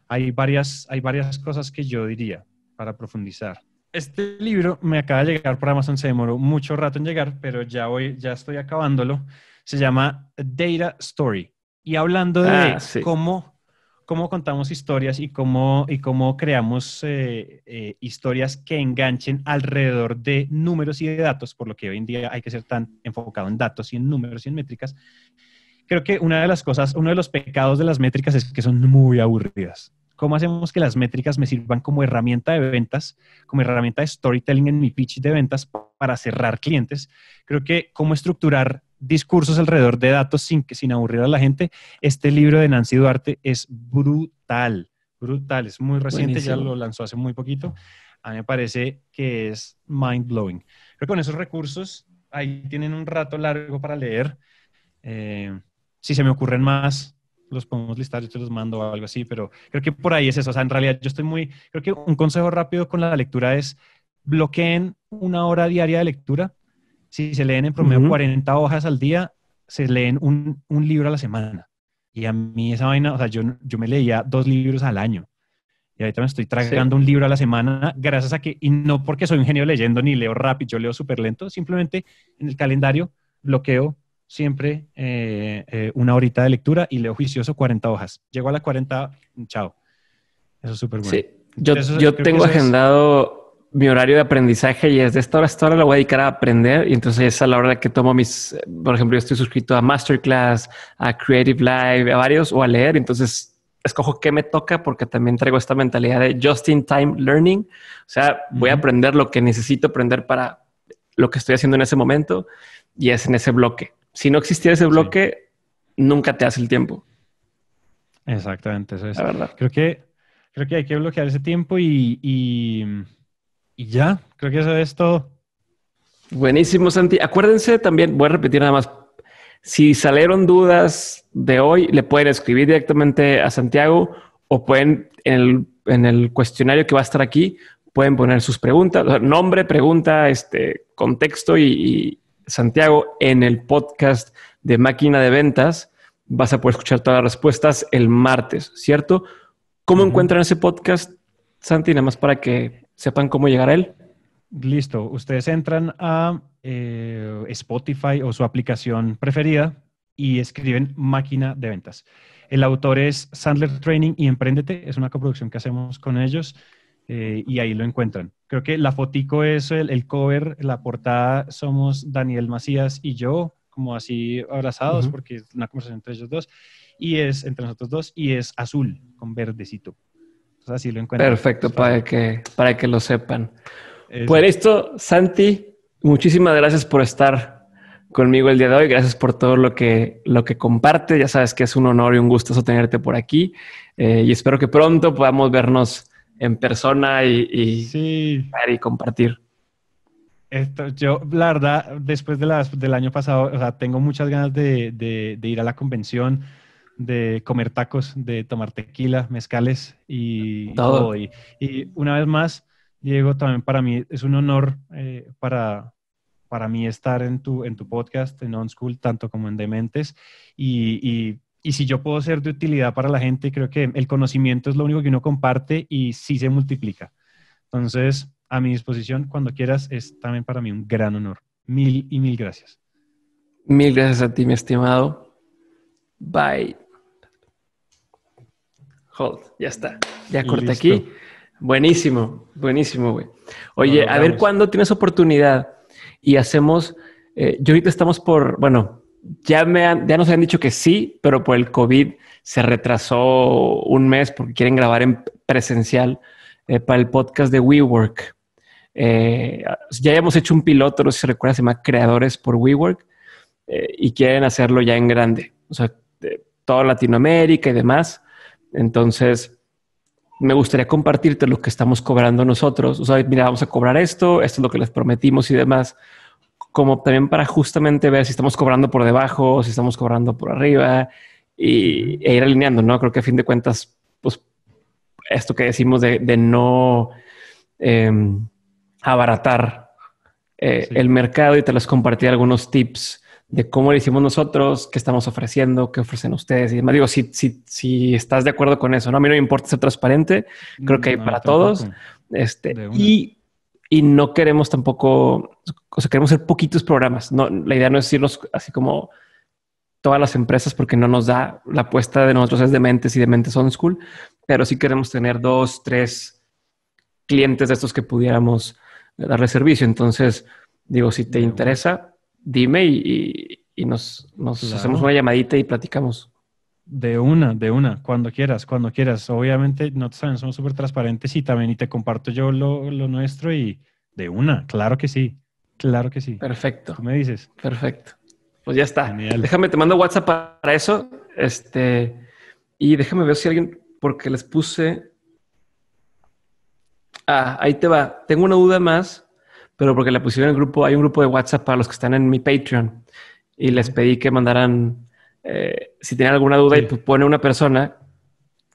hay varias, hay varias cosas que yo diría para profundizar. Este libro me acaba de llegar por Amazon, se demoró mucho rato en llegar, pero ya voy, ya estoy acabándolo. Se llama Data Story. Y hablando de ah, cómo, cómo contamos historias y cómo, y cómo creamos eh, eh, historias que enganchen alrededor de números y de datos, por lo que hoy en día hay que ser tan enfocado en datos y en números y en métricas, creo que una de las cosas, uno de los pecados de las métricas es que son muy aburridas. ¿Cómo hacemos que las métricas me sirvan como herramienta de ventas, como herramienta de storytelling en mi pitch de ventas para cerrar clientes? Creo que cómo estructurar discursos alrededor de datos sin, sin aburrir a la gente, este libro de Nancy Duarte es brutal, brutal, es muy reciente, ya lo lanzó hace muy poquito. A mí me parece que es mind blowing. Creo que con esos recursos ahí tienen un rato largo para leer. Eh, si se me ocurren más, los podemos listar, yo te los mando o algo así, pero creo que por ahí es eso. O sea, en realidad yo estoy muy, creo que un consejo rápido con la lectura es bloqueen una hora diaria de lectura. Si se leen en promedio 40 hojas al día, se leen un, un, libro a la semana. Y a mí esa vaina, o sea, yo, yo me leía dos libros al año. Y ahorita me estoy tragando un libro a la semana gracias a que, y no porque soy un genio leyendo ni leo rápido, yo leo súper lento, simplemente en el calendario bloqueo siempre eh, eh, una horita de lectura y leo juicioso 40 hojas. Llego a las 40, chao. Eso es súper bueno. Sí. Yo, tengo agendado mi horario de aprendizaje y es de esta hora a esta hora la voy a dedicar a aprender y entonces es a la hora que tomo mis, por ejemplo, yo estoy suscrito a Masterclass, a Creative Live, a varios o a leer, entonces escojo qué me toca porque también traigo esta mentalidad de just in time learning, o sea, voy a aprender lo que necesito aprender para lo que estoy haciendo en ese momento y es en ese bloque. Si no existiera ese bloque, nunca te hace el tiempo. Exactamente, eso es. La verdad. Creo que, creo que hay que bloquear ese tiempo y, ya, creo que eso es todo. Buenísimo, Santi. Acuérdense también, voy a repetir nada más. Si salieron dudas de hoy, le pueden escribir directamente a Santiago o pueden en el, cuestionario que va a estar aquí, pueden poner sus preguntas, nombre, pregunta, este contexto y, Santiago en el podcast de Máquina de Ventas. Vas a poder escuchar todas las respuestas el martes, ¿cierto? ¿Cómo encuentran ese podcast, Santi? Nada más para que sepan cómo llegar a él. Listo. Ustedes entran a eh, Spotify o su aplicación preferida y escriben Máquina de Ventas. El autor es Sandler Training y Emprendete. Es una coproducción que hacemos con ellos. Eh, y ahí lo encuentran. Creo que la fotico es el, el, cover, la portada somos Daniel Macías y yo, como así abrazados, porque es una conversación entre ellos dos, y es entre nosotros dos, y es azul con verdecito. así lo encuentran. Perfecto, para que, para que lo sepan. Por pues esto, Santi, muchísimas gracias por estar conmigo el día de hoy. Gracias por todo lo que, lo que comparte. Ya sabes que es un honor y un gusto tenerte por aquí. Eh, y espero que pronto podamos vernos en persona y, y, y compartir. Esto, yo, la verdad, después del año pasado, o sea, tengo muchas ganas de, de, ir a la convención, de comer tacos, de tomar tequila, mezcales y todo. Y, y una vez más, Diego, también para mí es un honor eh, para, para mí estar en tu, en tu podcast, en On School, tanto como en Dementes. Y, y y si yo puedo ser de utilidad para la gente, creo que el conocimiento es lo único que uno comparte y sí se multiplica. Entonces, a mi disposición, cuando quieras, es también para mí un gran honor. Mil y mil gracias. Mil gracias a ti, mi estimado. Bye. Hold, ya está. Ya corté aquí. Buenísimo, buenísimo, güey. Oye, a ver cuándo tienes oportunidad y hacemos, eh, yo ahorita estamos por, bueno, ya, me ya nos han dicho que sí, pero por el COVID se retrasó un mes porque quieren grabar en presencial eh, para el podcast de WeWork. Eh, ya hemos hecho un piloto, no sé si se recuerda, se llama Creadores por WeWork eh, y quieren hacerlo ya en grande, o sea, toda Latinoamérica y demás. Entonces, me gustaría compartirte lo que estamos cobrando nosotros. O sea, mira, vamos a cobrar esto, esto es lo que les prometimos y demás como también para justamente ver si estamos cobrando por debajo, si estamos cobrando por arriba y, e ir alineando, ¿no? Creo que a fin de cuentas, pues esto que decimos de, no em, abaratar eh, el mercado y te les compartí algunos tips de cómo lo hicimos nosotros, qué estamos ofreciendo, qué ofrecen ustedes y además Digo, si, estás de acuerdo con eso, ¿no? A mí no me importa ser transparente, creo mm, que hay para todos. Este, y y no queremos tampoco, o sea, queremos ser poquitos programas. No, la idea no es irnos así como todas las empresas porque no nos da la apuesta de nosotros es de mentes y de mentes on school, pero sí queremos tener dos, tres clientes de estos que pudiéramos darle servicio. Entonces, digo, si te interesa, dime y, y, nos, hacemos una llamadita y platicamos. De una, de una, cuando quieras, cuando quieras. Obviamente, no saben, somos súper transparentes y también y te comparto yo lo, nuestro y de una, claro que sí, claro que sí. Perfecto. me dices. Perfecto. Pues ya está. Déjame, te mando WhatsApp para eso. Este, y déjame ver si alguien, porque les puse. Ah, ahí te va. Tengo una duda más, pero porque la pusieron en el grupo, hay un grupo de WhatsApp para los que están en mi Patreon y les pedí que mandaran eh, si tiene alguna duda y pues pone una persona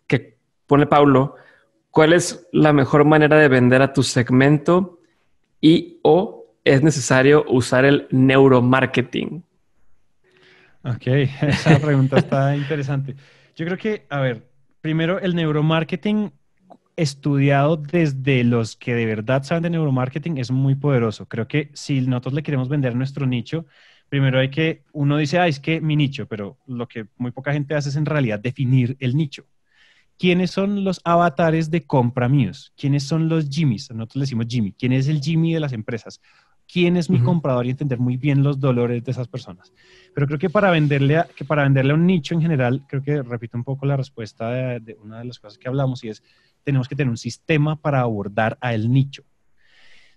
que pone Paulo, ¿cuál es la mejor manera de vender a tu segmento y o es necesario usar el neuromarketing? Ok, esa pregunta está interesante. Yo creo que, a ver, primero el neuromarketing estudiado desde los que de verdad saben de neuromarketing es muy poderoso. Creo que si nosotros le queremos vender nuestro nicho, primero hay que, uno dice, ah, es que mi nicho, pero lo que muy poca gente hace es en realidad definir el nicho. ¿Quiénes son los avatares de compra míos? ¿Quiénes son los Jimmys? Nosotros le decimos Jimmy. ¿Quién es el Jimmy de las empresas? ¿Quién es mi comprador y entender muy bien los dolores de esas personas? Pero creo que para venderle a, que para venderle a un nicho en general, creo que repito un poco la respuesta de, una de las cosas que hablamos y es, tenemos que tener un sistema para abordar al nicho.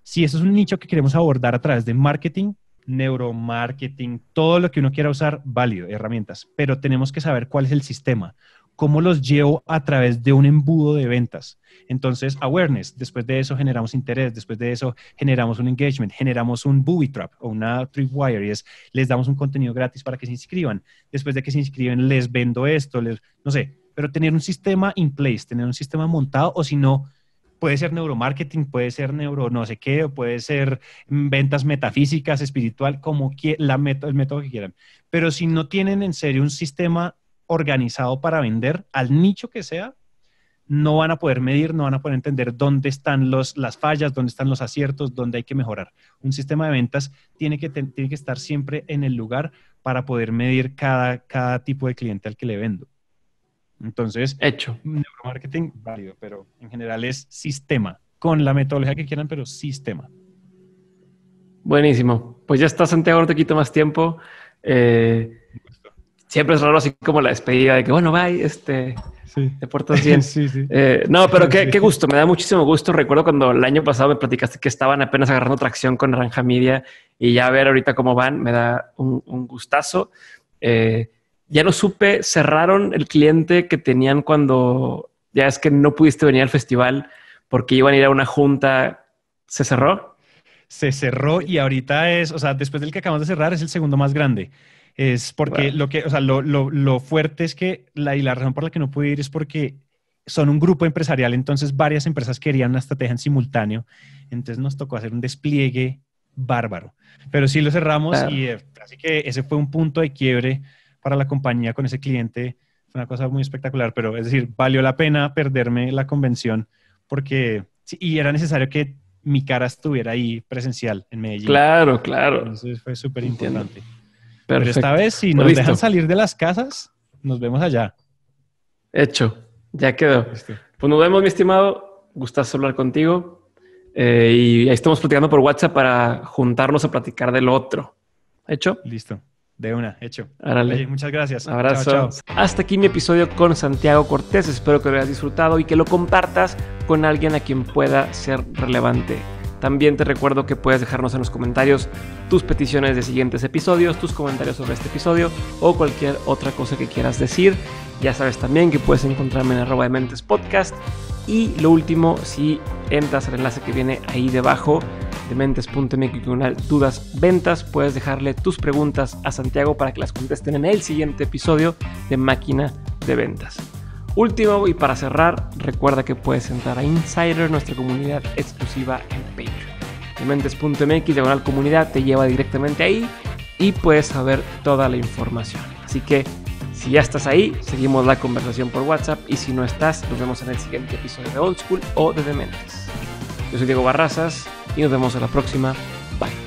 Si eso es un nicho que queremos abordar a través de marketing, neuromarketing, todo lo que uno quiera usar, válido, herramientas, pero tenemos que saber cuál es el sistema, cómo los llevo a través de un embudo de ventas. Entonces, awareness, después de eso generamos interés, después de eso generamos un engagement, generamos un booby trap o una tripwire y es, les damos un contenido gratis para que se inscriban. Después de que se inscriben, les vendo esto, les, no sé, pero tener un sistema in place, tener un sistema montado o si no, puede ser neuromarketing, puede ser neuro no sé qué, puede ser mm, ventas metafísicas, espiritual, como la el método que quieran. Pero si no tienen en serio un sistema organizado para vender al nicho que sea, no van a poder medir, no van a poder entender dónde están los, las fallas, dónde están los aciertos, dónde hay que mejorar. Un sistema de ventas tiene que, tiene que estar siempre en el lugar para poder medir cada, cada tipo de cliente al que le vendo. Entonces, hecho. Neuromarketing, válido, pero en general es sistema, con la metodología que quieran, pero sistema. Buenísimo. Pues ya está, Santiago, te quito más tiempo. Eh, siempre es raro así como la despedida de que, bueno, bye, este, te portas bien. Eh, no, pero qué, gusto, me da muchísimo gusto. Recuerdo cuando el año pasado me platicaste que estaban apenas agarrando tracción con Ranja Media y ya ver ahorita cómo van, me da un, gustazo. Eh, ya lo supe, cerraron el cliente que tenían cuando ya es que no pudiste venir al festival porque iban a ir a una junta. ¿Se cerró? Se cerró y ahorita es, o sea, después del que acabamos de cerrar es el segundo más grande. Es porque lo que, o sea, lo, fuerte es que la, y la razón por la que no pude ir es porque son un grupo empresarial, entonces varias empresas querían una estrategia en simultáneo. Entonces nos tocó hacer un despliegue bárbaro. Pero sí lo cerramos y eh, así que ese fue un punto de quiebre para la compañía con ese cliente. Fue una cosa muy espectacular, pero es decir, valió la pena perderme la convención porque, y era necesario que mi cara estuviera ahí presencial en Medellín. Claro, claro. Entonces fue súper importante. Pero esta vez, si nos dejan salir de las casas, nos vemos allá. Hecho, ya quedó. Pues nos vemos, mi estimado. gusta hablar contigo. Eh, y ahí estamos platicando por WhatsApp para juntarnos a platicar del otro. ¿Hecho? Listo. De una, hecho. muchas gracias. Hasta aquí mi episodio con Santiago Cortés. Espero que lo hayas disfrutado y que lo compartas con alguien a quien pueda ser relevante. También te recuerdo que puedes dejarnos en los comentarios tus peticiones de siguientes episodios, tus comentarios sobre este episodio o cualquier otra cosa que quieras decir. Ya sabes también que puedes encontrarme en arroba de mentes podcast. Y lo último, si entras al enlace que viene ahí debajo, dementes.mx dudas ventas, puedes dejarle tus preguntas a Santiago para que las contesten en el siguiente episodio de Máquina de Ventas. Último y para cerrar, recuerda que puedes entrar a Insider, nuestra comunidad exclusiva en Patreon. Dementes.mx, diagonal comunidad, te lleva directamente ahí y puedes saber toda la información. Así que si ya estás ahí, seguimos la conversación por WhatsApp y si no estás, nos vemos en el siguiente episodio de Old School o de Dementes. Yo soy Diego Barrazas y nos vemos en la próxima. Bye.